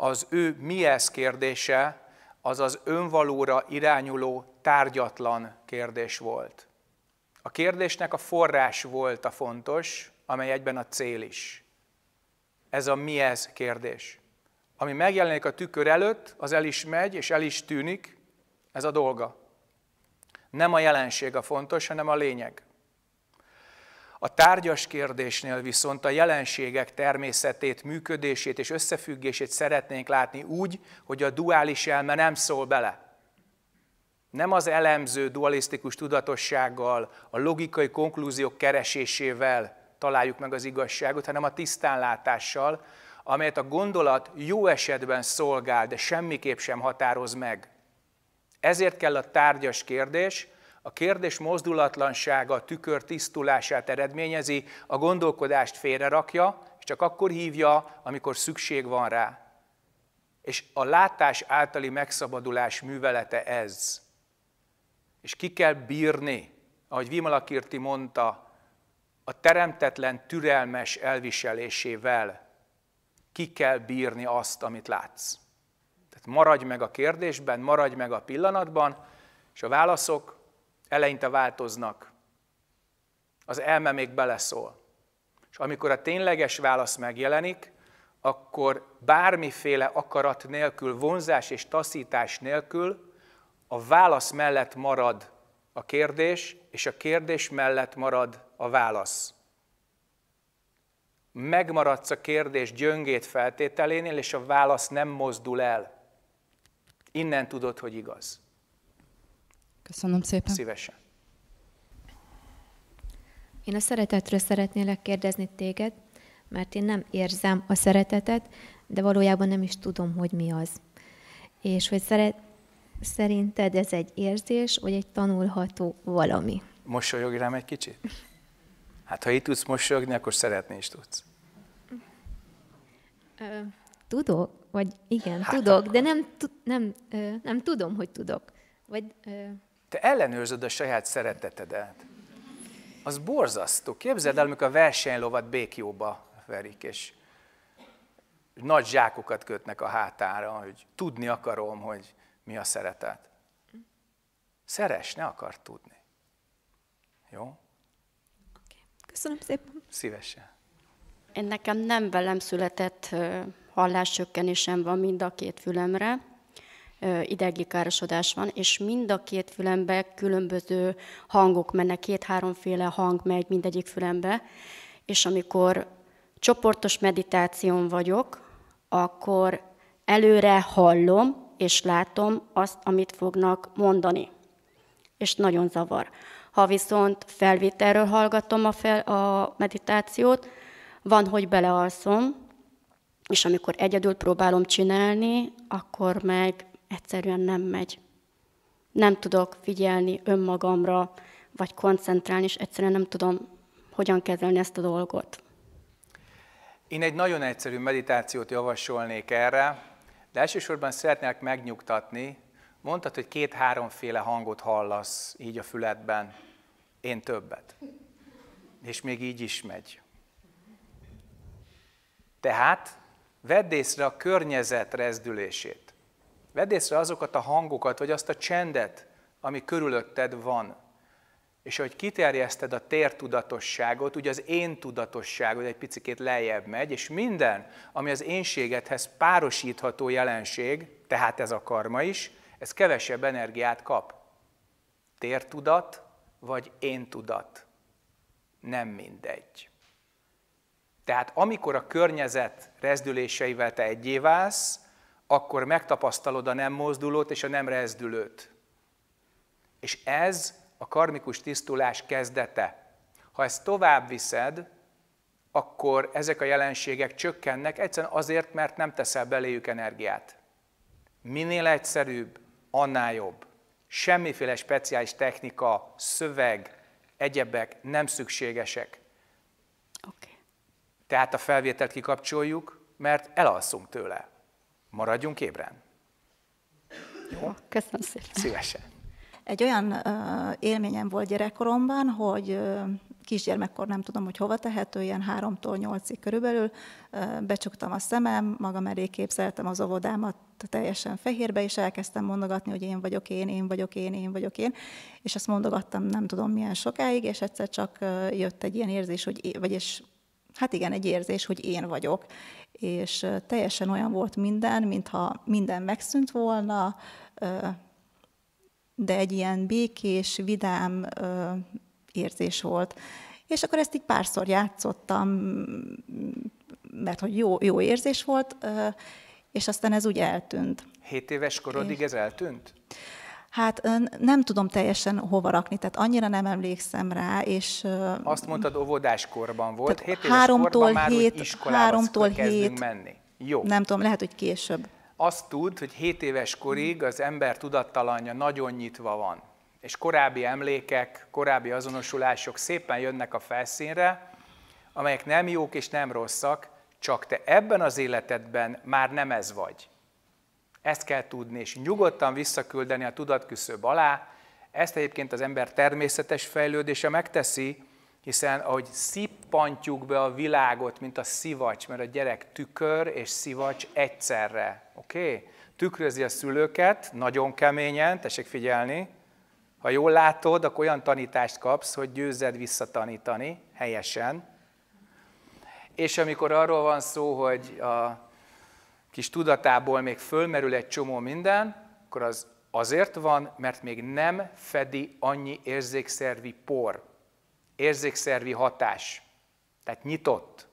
az ő mi ez kérdése, az az önvalóra irányuló tárgyatlan kérdés volt. A kérdésnek a forrás volt a fontos, amely egyben a cél is. Ez a mi ez kérdés. Ami megjelenik a tükör előtt, az el is megy és el is tűnik, ez a dolga. Nem a jelenség a fontos, hanem a lényeg. A tárgyas kérdésnél viszont a jelenségek természetét, működését és összefüggését szeretnénk látni úgy, hogy a duális elme nem szól bele. Nem az elemző dualisztikus tudatossággal, a logikai konklúziók keresésével találjuk meg az igazságot, hanem a tisztánlátással, amelyet a gondolat jó esetben szolgál, de semmiképp sem határoz meg. Ezért kell a tárgyas kérdés, a kérdés mozdulatlansága tükör tisztulását eredményezi, a gondolkodást félrerakja, és csak akkor hívja, amikor szükség van rá. És a látás általi megszabadulás művelete ez. És ki kell bírni, ahogy Vimalakirti mondta, a teremtetlen türelmes elviselésével ki kell bírni azt, amit látsz. Tehát maradj meg a kérdésben, maradj meg a pillanatban, és a válaszok eleinte változnak. Az elme még beleszól. És amikor a tényleges válasz megjelenik, akkor bármiféle akarat nélkül, vonzás és taszítás nélkül a válasz mellett marad a kérdés, és a kérdés mellett marad a válasz. Megmaradsz a kérdés gyöngét feltételénél, és a válasz nem mozdul el. Innen tudod, hogy igaz. Köszönöm szépen. Szívesen. Én a szeretetről szeretnélek kérdezni téged, mert én nem érzem a szeretetet, de valójában nem is tudom, hogy mi az. És hogy szeret, szerinted ez egy érzés, vagy egy tanulható valami? Mosolyogj rám egy kicsit? Hát ha itt tudsz mosolyogni, akkor szeretni is tudsz. tudok, vagy igen, hát tudok, akkor. de nem, nem, nem tudom, hogy tudok. Vagy ö, te ellenőrzöd a saját szeretetedet. Az borzasztó. Képzeld el, amikor a versenylovat békjóba verik, és nagy zsákokat kötnek a hátára, hogy tudni akarom, hogy mi a szeretet. Szeres, ne akar tudni. Jó? Köszönöm szépen. Szívesen. Én nekem nem velem született hallássökkenésem van mind a két fülemre, idegi károsodás van, és mind a két fülembe különböző hangok mennek, két-háromféle hang megy mindegyik fülembe, és amikor csoportos meditáción vagyok, akkor előre hallom és látom azt, amit fognak mondani. És nagyon zavar. Ha viszont felvételről hallgatom a, fel, a meditációt, van, hogy belealszom, és amikor egyedül próbálom csinálni, akkor meg egyszerűen nem megy. Nem tudok figyelni önmagamra, vagy koncentrálni, és egyszerűen nem tudom, hogyan kezelni ezt a dolgot. Én egy nagyon egyszerű meditációt javasolnék erre, de elsősorban szeretnék megnyugtatni. Mondtad, hogy két-háromféle hangot hallasz így a fületben, Én többet. És még így is megy. Tehát vedd észre a környezet rezdülését. Vedd észre azokat a hangokat, vagy azt a csendet, ami körülötted van. És ahogy kiterjeszted a tértudatosságot, ugye az én tudatosságod egy picit lejjebb megy, és minden, ami az énségedhez párosítható jelenség, tehát ez a karma is, ez kevesebb energiát kap. Tértudat vagy én tudat. Nem mindegy. Tehát amikor a környezet rezdüléseivel te egyé válsz, akkor megtapasztalod a nem mozdulót és a nem rezdülőt. És ez a karmikus tisztulás kezdete. Ha ezt tovább viszed, akkor ezek a jelenségek csökkennek, egyszerűen azért, mert nem teszel beléjük energiát. Minél egyszerűbb, annál jobb. Semmiféle speciális technika, szöveg, egyebek nem szükségesek. Okay. Tehát a felvételt kikapcsoljuk, mert elalszunk tőle maradjunk ébren. Jó? Köszönöm szépen. Szívesen. Egy olyan uh, élményem volt gyerekkoromban, hogy uh, kisgyermekkor nem tudom, hogy hova tehető, ilyen háromtól nyolcig körülbelül, uh, becsuktam a szemem, magam elé képzeltem az óvodámat teljesen fehérbe, és elkezdtem mondogatni, hogy én vagyok én, én vagyok én, én vagyok én, és azt mondogattam nem tudom milyen sokáig, és egyszer csak jött egy ilyen érzés, hogy, vagyis hát igen, egy érzés, hogy én vagyok. És teljesen olyan volt minden, mintha minden megszűnt volna, de egy ilyen békés, vidám érzés volt. És akkor ezt így párszor játszottam, mert hogy jó, jó érzés volt, és aztán ez úgy eltűnt. Hét éves korodig és... ez eltűnt? Hát nem tudom teljesen hova rakni, tehát annyira nem emlékszem rá, és... Azt mondtad, óvodáskorban volt, 7 éves háromtól korban már úgy iskolába háromtól hét, menni. Jó. Nem tudom, lehet, hogy később. Azt tud, hogy 7 éves korig az ember tudattalanja nagyon nyitva van, és korábbi emlékek, korábbi azonosulások szépen jönnek a felszínre, amelyek nem jók és nem rosszak, csak te ebben az életedben már nem ez vagy ezt kell tudni, és nyugodtan visszaküldeni a tudatküszöb alá. Ezt egyébként az ember természetes fejlődése megteszi, hiszen ahogy szippantjuk be a világot, mint a szivacs, mert a gyerek tükör és szivacs egyszerre, oké? Okay? Tükrözi a szülőket, nagyon keményen, tessék figyelni, ha jól látod, akkor olyan tanítást kapsz, hogy győzed visszatanítani helyesen. És amikor arról van szó, hogy a kis tudatából még fölmerül egy csomó minden, akkor az azért van, mert még nem fedi annyi érzékszervi por, érzékszervi hatás. Tehát nyitott.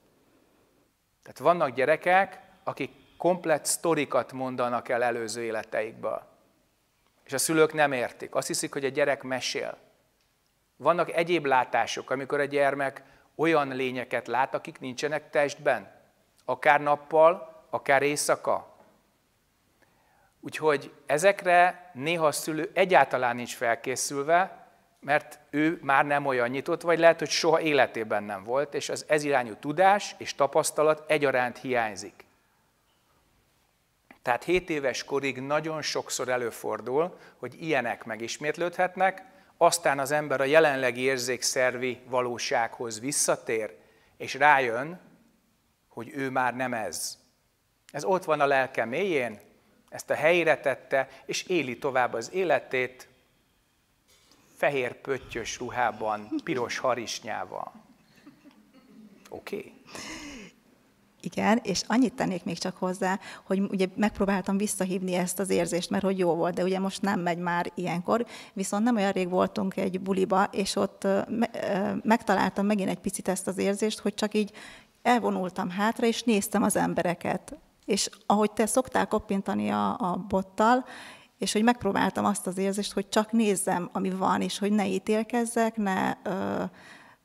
Tehát vannak gyerekek, akik komplet sztorikat mondanak el előző életeikből. És a szülők nem értik. Azt hiszik, hogy a gyerek mesél. Vannak egyéb látások, amikor a gyermek olyan lényeket lát, akik nincsenek testben. Akár nappal, akár éjszaka. Úgyhogy ezekre néha a szülő egyáltalán nincs felkészülve, mert ő már nem olyan nyitott, vagy lehet, hogy soha életében nem volt, és az ez irányú tudás és tapasztalat egyaránt hiányzik. Tehát 7 éves korig nagyon sokszor előfordul, hogy ilyenek megismétlődhetnek, aztán az ember a jelenlegi érzékszervi valósághoz visszatér, és rájön, hogy ő már nem ez. Ez ott van a lelke mélyén, ezt a helyére tette, és éli tovább az életét fehér pöttyös ruhában, piros harisnyával. Oké? Okay. Igen, és annyit tennék még csak hozzá, hogy ugye megpróbáltam visszahívni ezt az érzést, mert hogy jó volt, de ugye most nem megy már ilyenkor, viszont nem olyan rég voltunk egy buliba, és ott megtaláltam megint egy picit ezt az érzést, hogy csak így elvonultam hátra, és néztem az embereket. És ahogy te szoktál koppintani a, a bottal, és hogy megpróbáltam azt az érzést, hogy csak nézzem, ami van, és hogy ne ítélkezzek, ne ö,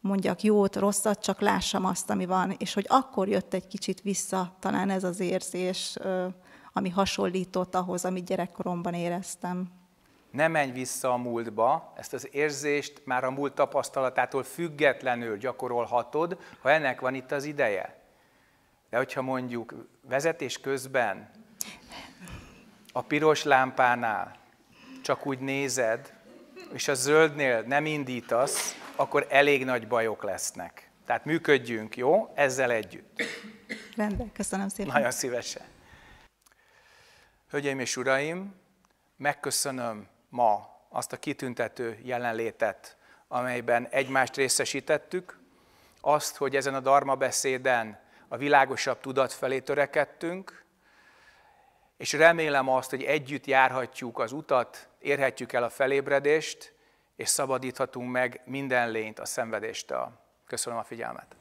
mondjak jót, rosszat, csak lássam azt, ami van. És hogy akkor jött egy kicsit vissza talán ez az érzés, ö, ami hasonlított ahhoz, amit gyerekkoromban éreztem. Ne menj vissza a múltba, ezt az érzést már a múlt tapasztalatától függetlenül gyakorolhatod, ha ennek van itt az ideje. De hogyha mondjuk vezetés közben a piros lámpánál csak úgy nézed, és a zöldnél nem indítasz, akkor elég nagy bajok lesznek. Tehát működjünk, jó? Ezzel együtt. Rendben, köszönöm szépen. Nagyon szívesen. Hölgyeim és uraim, megköszönöm ma azt a kitüntető jelenlétet, amelyben egymást részesítettük, azt, hogy ezen a darma beszéden a világosabb tudat felé törekedtünk, és remélem azt, hogy együtt járhatjuk az utat, érhetjük el a felébredést, és szabadíthatunk meg minden lényt a szenvedéstől. Köszönöm a figyelmet!